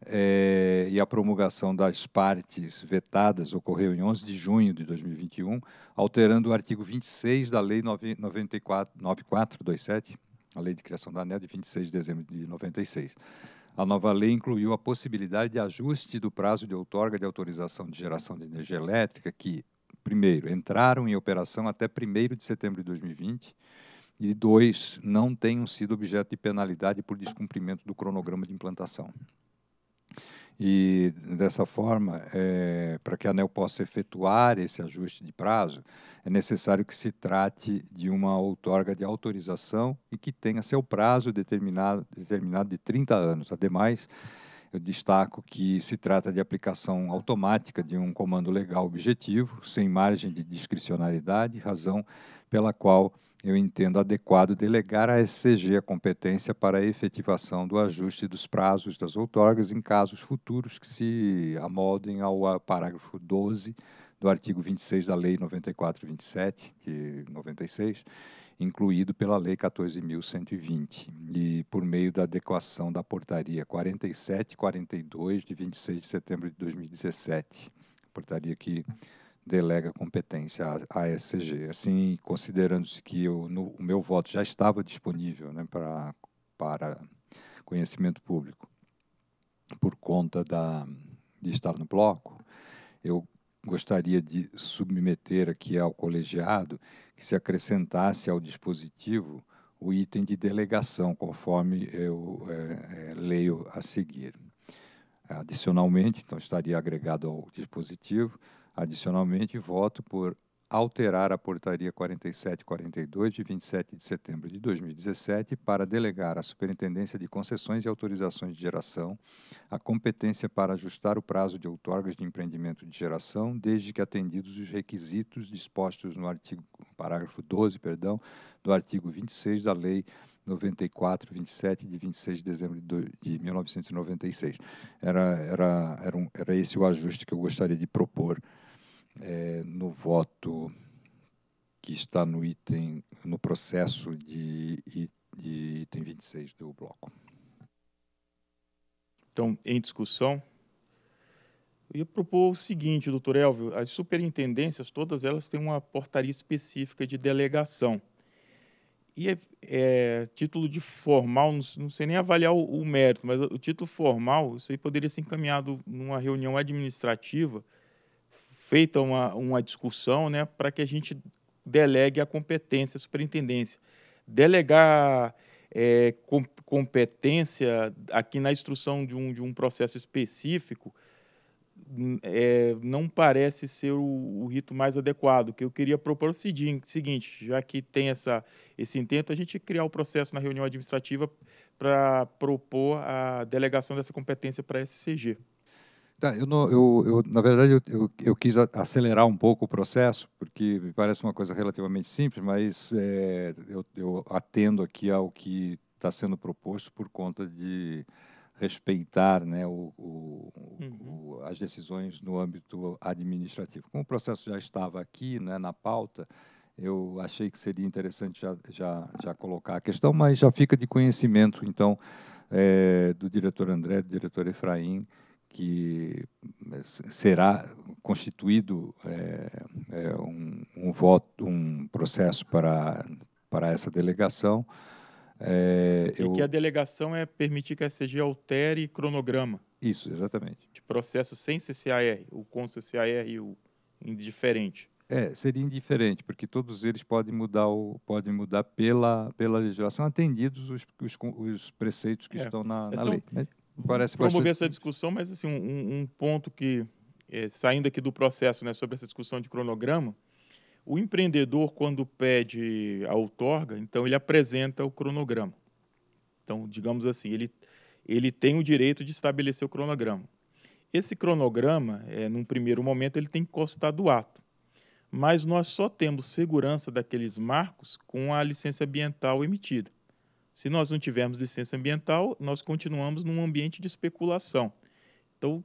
é, e a promulgação das partes vetadas ocorreu em 11 de junho de 2021, alterando o artigo 26 da Lei 9427, a Lei de Criação da ANEL de 26 de dezembro de 96. A nova lei incluiu a possibilidade de ajuste do prazo de outorga de autorização de geração de energia elétrica, que, primeiro, entraram em operação até 1 de setembro de 2020, e, dois, não tenham sido objeto de penalidade por descumprimento do cronograma de implantação. E, dessa forma, é, para que a ANEL possa efetuar esse ajuste de prazo, é necessário que se trate de uma outorga de autorização e que tenha seu prazo determinado, determinado de 30 anos. Ademais, eu destaco que se trata de aplicação automática de um comando legal objetivo, sem margem de discricionariedade, razão pela qual eu entendo adequado delegar à SCG a competência para a efetivação do ajuste dos prazos das outorgas em casos futuros que se amoldem ao parágrafo 12 do artigo 26 da Lei 9427, de 96, incluído pela Lei 14.120, e por meio da adequação da Portaria 4742, de 26 de setembro de 2017, portaria que delega competência à, ASG, ECG. Assim, considerando-se que eu, no, o meu voto já estava disponível né, pra, para conhecimento público por conta da, de estar no bloco, eu gostaria de submeter aqui ao colegiado que se acrescentasse ao dispositivo o item de delegação, conforme eu é, é, leio a seguir. Adicionalmente, então estaria agregado ao dispositivo Adicionalmente, voto por alterar a Portaria 4742, de 27 de setembro de 2017, para delegar à Superintendência de Concessões e Autorizações de Geração a competência para ajustar o prazo de outorgas de empreendimento de geração, desde que atendidos os requisitos dispostos no artigo, parágrafo 12, perdão, do artigo 26 da Lei 94.27 de 26 de dezembro de 1996. Era, era, era, um, era esse o ajuste que eu gostaria de propor é, no voto que está no item, no processo de, de item 26 do bloco. Então, em discussão, eu ia propor o seguinte, doutor Elvio, as superintendências, todas elas têm uma portaria específica de delegação. E é, é título de formal, não, não sei nem avaliar o, o, mérito, mas o, o título formal, isso aí poderia ser encaminhado numa reunião administrativa, feita uma, uma discussão né, para que a gente delegue a competência à superintendência. Delegar é, com, competência aqui na instrução de um, de um processo específico hum, é, não parece ser o, o, rito mais adequado. O que eu queria propor é o seguinte, já que tem essa, esse intento, a gente criar o processo na reunião administrativa para propor a delegação dessa competência para a SCG. Tá, eu, não, eu, eu, na verdade, eu, eu, quis acelerar um pouco o processo, porque me parece uma coisa relativamente simples, mas é, eu, eu atendo aqui ao que está sendo proposto por conta de respeitar né, o, o, uhum. o, as decisões no âmbito administrativo. Como o processo já estava aqui né, na pauta, eu achei que seria interessante já, já, já colocar a questão, mas já fica de conhecimento, então, é, do diretor André, do diretor Efraim, que eh, será constituído é, é, um, um, voto, um processo para, para essa delegação. É, e eu... que a delegação é permitir que a SG altere cronograma. Isso, exatamente. De processo sem CCAR, ou com CCAR e o indiferente. É, seria indiferente, porque todos eles podem mudar, o, podem mudar pela, pela legislação, atendidos os, os, os preceitos que é, estão na, na são, é lei. Né? Parece promover bastante... essa discussão, mas assim, um, um ponto que, é, saindo aqui do processo né, sobre essa discussão de cronograma, o empreendedor, quando pede a outorga, então ele apresenta o cronograma. Então, digamos assim, ele, ele tem o direito de estabelecer o cronograma. Esse cronograma, é, num primeiro momento, ele tem que constar do ato. Mas nós só temos segurança daqueles marcos com a licença ambiental emitida. Se nós não tivermos licença ambiental, nós continuamos num ambiente de especulação. Então,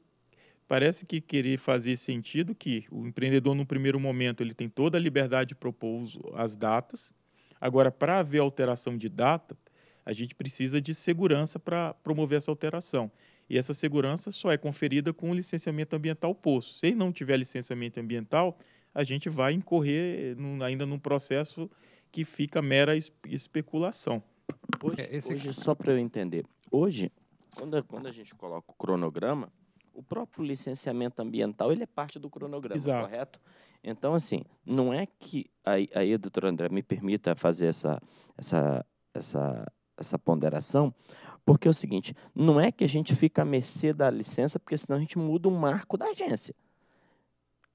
parece que querer fazer sentido que o empreendedor, no primeiro momento, ele tem toda a liberdade de propor as datas. Agora, para haver alteração de data, a gente precisa de segurança para promover essa alteração. E essa segurança só é conferida com o licenciamento ambiental posto. Se não tiver licenciamento ambiental, a gente vai incorrer no, ainda num processo que fica mera especulação. Hoje, é, esse... hoje só para eu entender, hoje, quando a, quando a gente coloca o cronograma, o próprio licenciamento ambiental ele é parte do cronograma, Exato. correto? Então, assim, não é que a, aí doutor André me permita fazer essa, essa, essa, essa ponderação, porque é o seguinte, não é que a gente fica à mercê da licença, porque senão a gente muda o marco da agência.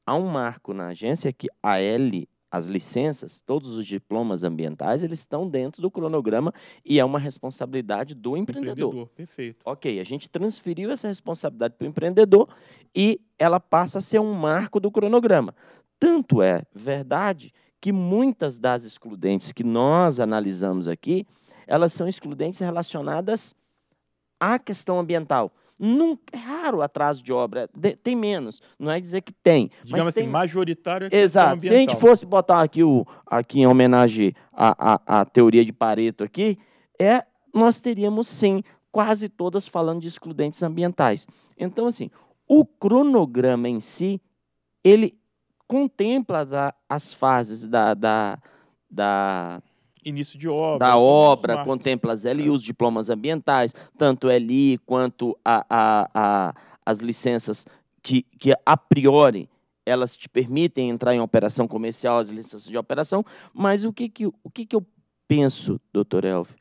Há um marco na agência que a L as licenças, todos os diplomas ambientais, eles estão dentro do cronograma e é uma responsabilidade do empreendedor. empreendedor perfeito. Ok, a gente transferiu essa responsabilidade para o empreendedor e ela passa a ser um marco do cronograma. Tanto é verdade que muitas das excludentes que nós analisamos aqui, elas são excludentes relacionadas à questão ambiental. Nunca, é raro atraso de obra, de, tem menos, não é dizer que tem. Digamos mas assim, tem... majoritário é Exato. Tá Se a gente fosse botar aqui, o, aqui em homenagem à, à, à teoria de Pareto aqui, é, nós teríamos sim quase todas falando de excludentes ambientais. Então, assim, o cronograma em si, ele contempla da, as fases da, da, da início de obra. Da obra, contempla as e é. os diplomas ambientais, tanto LI quanto a, a, a, as licenças que, que a priori elas te permitem entrar em operação comercial, as licenças de operação, mas o que, que, o que, que eu penso, doutor Elf?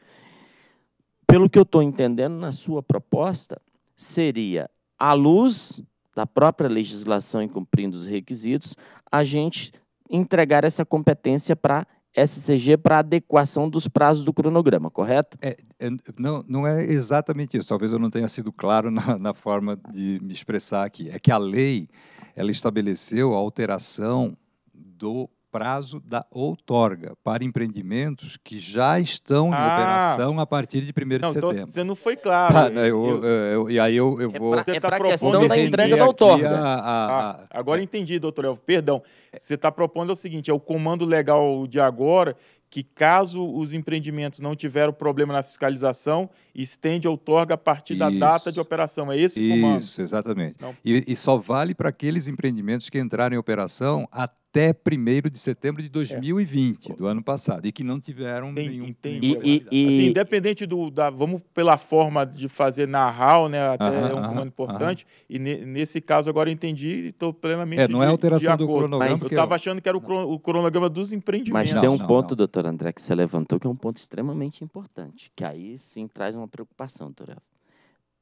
Pelo que eu estou entendendo na sua proposta, seria, à luz da própria legislação e cumprindo os requisitos, a gente entregar essa competência para SCG para adequação dos prazos do cronograma, correto? É, é, não, não é exatamente isso. Talvez eu não tenha sido claro na, na, forma de me expressar aqui. É que a lei ela estabeleceu a alteração do prazo da outorga para empreendimentos que já estão em ah, operação a partir de 1 de não, setembro. Você não foi claro. Tá, eu, né, eu, eh, eu, e aí eu, eu é vou. Pra, é tá para a questão da entrega da outorga. A, a, ah, agora entendi, doutor Elvio. Perdão. Você está propondo é o seguinte: é o comando legal de agora que, caso os empreendimentos não tiveram problema na fiscalização, estende ou outorga a partir da data de operação. É esse Isso, comando? Isso, exatamente. E, e, só vale para aqueles empreendimentos que entraram em operação até 1 de setembro de 2020, é. do ano passado, e que não tiveram tem, nenhum... nenhum e, e, assim, independente do... Da, vamos pela forma de fazer na RAL, né, até aham, é um comando aham, importante, aham. e ne, nesse caso agora eu entendi e estou plenamente É, não é alteração do cronograma. Mas, eu estava achando que era o, cron, o, cronograma dos empreendimentos. Mas tem um não, ponto, não. doutor André, que você levantou, que é um ponto extremamente importante, que aí sim traz um uma preocupação, doutor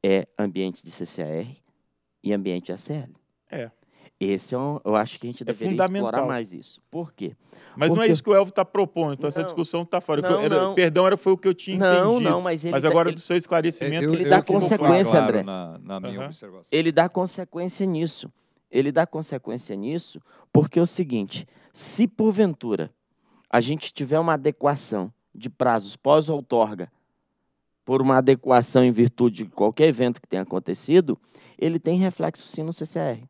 É ambiente de CCAR e ambiente de ACL. É. Esse é um, eu acho que a gente é deveria é explorar mais isso. Por quê? Mas Porque... não é isso que o Elvo está propondo, então não, essa discussão está fora. Não, era, não. Perdão, era, foi o que eu tinha não, entendido. Não, mas, ele mas tá- agora ele, do seu esclarecimento... ele dá consequência, claro, André. Na, na minha uhum. observação. Ele dá consequência nisso. Ele dá consequência nisso porque é o seguinte, se porventura a gente tiver uma adequação de prazos pós-outorga por uma adequação em virtude de qualquer evento que tenha acontecido, ele tem reflexo sim no CCR.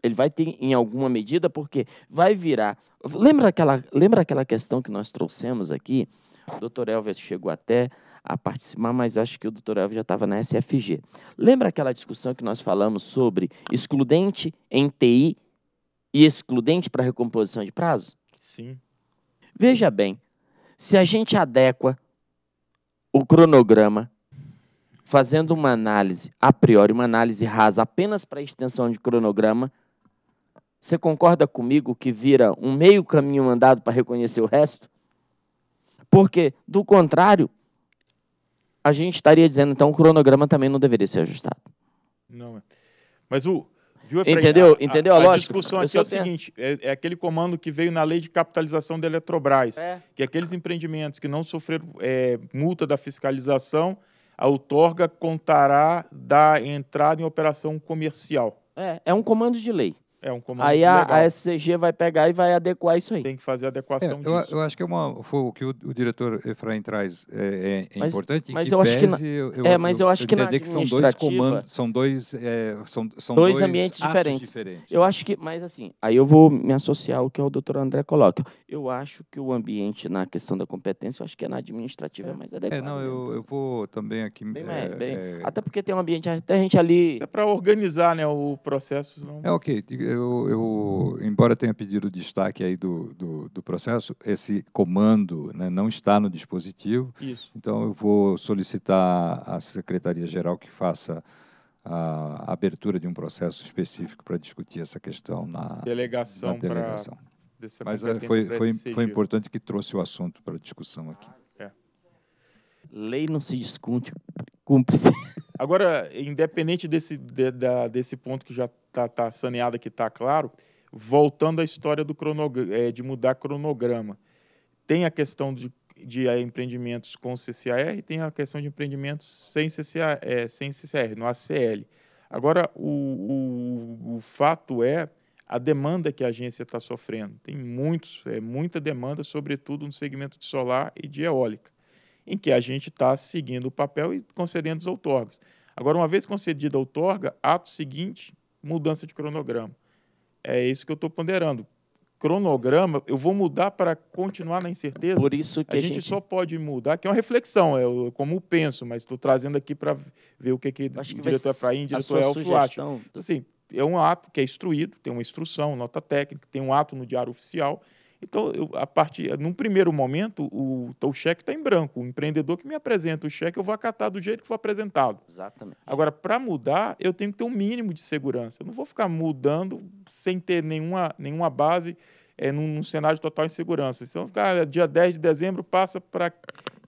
Ele vai ter em alguma medida, porque vai virar. Lembra aquela, lembra aquela questão que nós trouxemos aqui? O doutor Elvis chegou até a participar, mas acho que o doutor Elvis já estava na SFG. Lembra aquela discussão que nós falamos sobre excludente em TI e excludente para recomposição de prazo? Sim. Veja bem, se a gente adequa o cronograma, fazendo uma análise a priori, uma análise rasa apenas para a extensão de cronograma, você concorda comigo que vira um meio caminho andado para reconhecer o resto? Porque, do contrário, a gente estaria dizendo, então, o cronograma também não deveria ser ajustado. Não, é. mas o, Viu, é Entendeu? A, Entendeu a, a, a discussão aqui é o tenho... seguinte: é, é, aquele comando que veio na lei de capitalização da Eletrobras, é. que aqueles empreendimentos que não sofreram é, multa da fiscalização, a outorga contará da entrada em operação comercial. É, é um comando de lei. É um comando. Aí a, a, SCG vai pegar e vai adequar isso aí. Tem que fazer adequação é, disso. Eu, acho que é uma, foi o que o, o diretor Efraim traz é, é, é mas, importante. Mas eu acho que na, eu, é, mas eu, eu acho que na que são dois comandos, são dois, é, são, são dois, dois ambientes diferentes. diferentes. Eu acho que, mas assim, aí eu vou me associar ao que o doutor André coloca. Eu acho que o ambiente na questão da competência, eu acho que é na administrativa é, é. mais é, adequado. É, não, né? eu, eu vou também aqui... Bem, é, bem, é, até porque tem um ambiente, até a gente ali... É para organizar né, o processo. Não... É, ok. Eu, eu, embora tenha pedido o destaque aí do, do, do processo, esse comando né, não está no dispositivo. Isso. Então, eu vou solicitar à Secretaria-Geral que faça a abertura de um processo específico para discutir essa questão na delegação. Na delegação. Pra dessa Mas é, foi, foi, foi importante que trouxe o assunto para discussão aqui. É. Lei não se discute, cumpre-se. *laughs* Agora, independente desse, de, da, desse ponto que já está tá saneado, que está claro, voltando à história do cronograma, é, de mudar cronograma, tem a questão de, de é, empreendimentos com CCAR e tem a questão de empreendimentos sem, CCA, é, sem CCR, no ACL. Agora, o, o, o fato é a demanda que a agência está sofrendo. Tem muitos, é, muita demanda, sobretudo no segmento de solar e de eólica, em que a gente está seguindo o papel e concedendo as outorgas. Agora, uma vez concedida a outorga, ato seguinte, mudança de cronograma. É isso que eu estou ponderando. Cronograma, eu vou mudar para continuar na incerteza. Por isso que a, a gente, gente, só pode mudar, que é uma reflexão, é como eu penso, mas estou trazendo aqui para ver o que, que, que é é o diretor Efraim, diretor Elfo acham. Assim, é um ato que é instruído, tem uma instrução, nota técnica, tem um ato no diário oficial. Então, eu, a partir, num primeiro momento, o, tá, o cheque está em branco. O empreendedor que me apresenta o cheque, eu vou acatar do jeito que foi apresentado. Exatamente. Agora, para mudar, eu tenho que ter um mínimo de segurança. Eu não vou ficar mudando sem ter nenhuma, nenhuma base é, num, num cenário de total insegurança. Então, ficar ah, dia 10 de dezembro passa para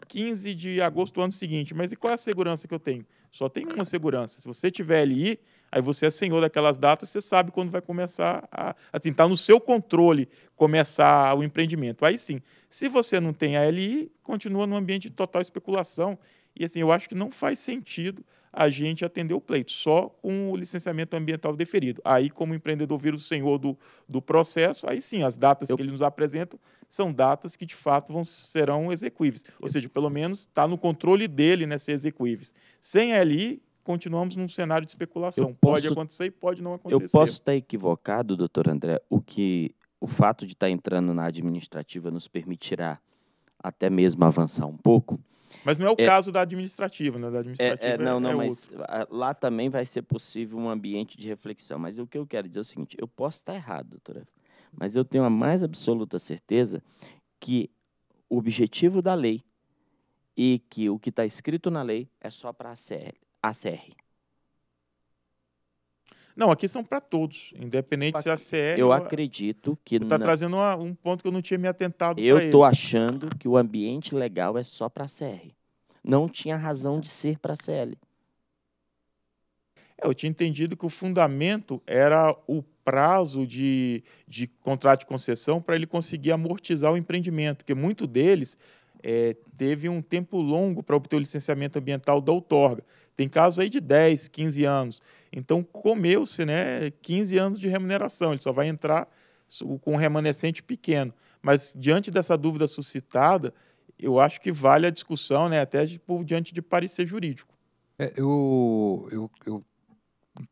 15 de agosto do ano seguinte. Mas e qual é a segurança que eu tenho? Só tem uma segurança. Se você tiver ali, Aí você é senhor daquelas datas, você sabe quando vai começar a. Assim, está no seu controle começar o empreendimento. Aí sim, se você não tem a LI, continua num ambiente de total especulação. E assim, eu acho que não faz sentido a gente atender o pleito, só com o licenciamento ambiental deferido. Aí, como empreendedor vira o senhor do, do processo, aí sim, as datas eu... que ele nos apresenta são datas que, de fato, vão, serão exequíveis. Ou seja, pelo menos está no controle dele né, ser exequíveis. Sem a LI, continuamos num cenário de especulação. pode acontecer e pode não acontecer. Eu posso estar equivocado, doutor André, o que o fato de estar entrando na administrativa nos permitirá até mesmo avançar um pouco. Mas não é o é, caso da administrativa, né? Da é, administrativa é, é, não, não, é mas outro. lá também vai ser possível um ambiente de reflexão. Mas o que eu quero dizer é o seguinte: eu posso estar errado, doutora, mas eu tenho a mais absoluta certeza que o objetivo da lei e que o que está escrito na lei é só para a CL a CR. Não, aqui são para todos, independente aqui, se a CR. Eu ou... acredito que. Está trazendo uma, um ponto que eu não tinha me atentado. Eu estou achando que o ambiente legal é só para a CR. Não tinha razão de ser para a CL. É, eu tinha entendido que o fundamento era o prazo de, de contrato de concessão para ele conseguir amortizar o empreendimento, porque muito deles é, teve um tempo longo para obter o licenciamento ambiental da outorga. Tem casos aí de 10, 15 anos. Então, comeu-se né, 15 anos de remuneração, ele só vai entrar com um remanescente pequeno. Mas, diante dessa dúvida suscitada, eu acho que vale a discussão, né, até por diante de parecer jurídico. É, eu, eu, eu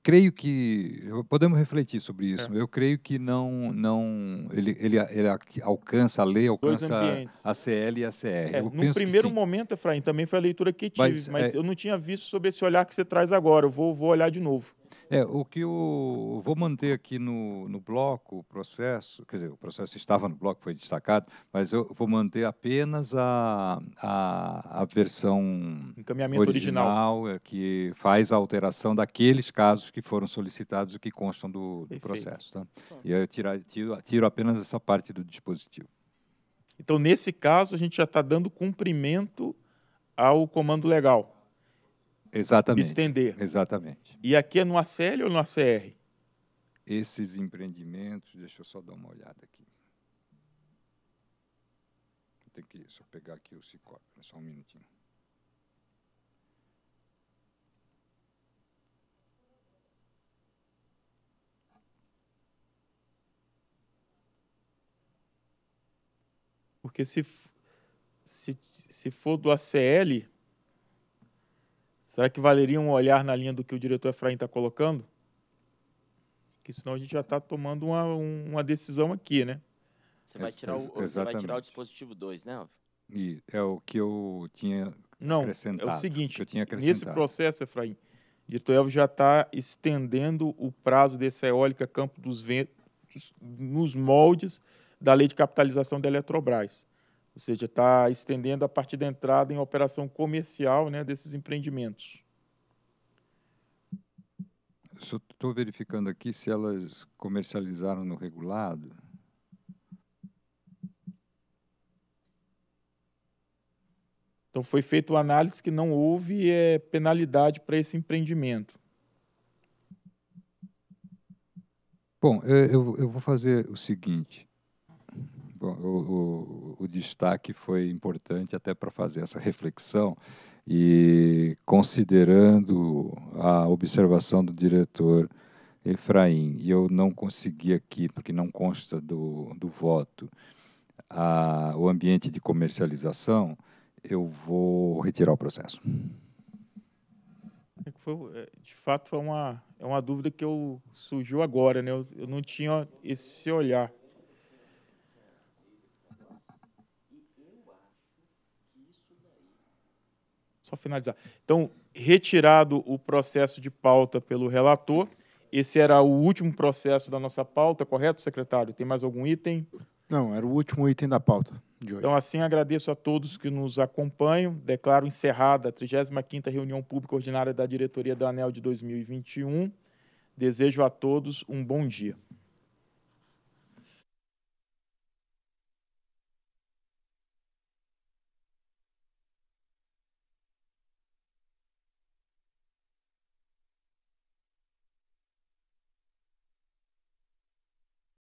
creio que podemos refletir sobre é. isso. É. Eu creio que não, não ele, ele, ele alcança a lei, alcança a CL e a CR. É, no primeiro momento, Efraim, também foi a leitura que tive, mas, mas é... eu não tinha visto sobre esse olhar que você traz agora. Eu vou, vou olhar de novo. É, o que eu vou manter aqui no, no bloco, o processo, quer dizer, o processo estava no bloco, foi destacado, mas eu vou manter apenas a, a, a versão Encaminhamento original, original, é, que faz a alteração daqueles casos que foram solicitados e que constam do, do processo. Tá? E eu tiro, tiro, tiro apenas essa parte do dispositivo. Então, nesse caso, a gente já está dando cumprimento ao comando legal. Exatamente. Estender. Exatamente. E aqui é no ACL ou no ACR? Esses empreendimentos, deixa eu só dar uma olhada aqui. Tem que só pegar aqui o Cicobi, só um minutinho. Porque se, se, se for do ACL, Será que valeria um olhar na linha do que o diretor Efraim está colocando? Porque senão a gente já está tomando uma, uma decisão aqui, né? Você vai tirar o, você vai tirar o dispositivo 2, né, Alves? E é o que eu tinha Não, acrescentado. Não, é o seguinte, nesse processo, Efraim, o diretor Elvio já está estendendo o prazo dessa eólica Campo dos Ventos nos moldes da lei de capitalização da Eletrobras ou seja, está estendendo a partir da entrada em operação comercial né, desses empreendimentos. Só estou verificando aqui se elas comercializaram no regulado. Então foi feita uma análise que não houve é, penalidade para esse empreendimento. Bom, eu, eu vou fazer o seguinte. Bom, o, o, o destaque foi importante até para fazer essa reflexão e considerando a observação do diretor Efraim, e eu não consegui aqui, porque não consta do, do voto, a, o ambiente de comercialização, eu vou retirar o processo. É é, de fato, foi uma, é uma dúvida que eu, surgiu agora, né? eu, eu não tinha esse olhar. Só finalizar. Então, retirado o processo de pauta pelo relator, esse era o último processo da nossa pauta, correto, secretário? Tem mais algum item? Não, era o último item da pauta de hoje. Então, assim, agradeço a todos que nos acompanham. Declaro encerrada a 35ª Reunião Pública Ordinária da Diretoria da ANEL de 2021. Desejo a todos um bom dia.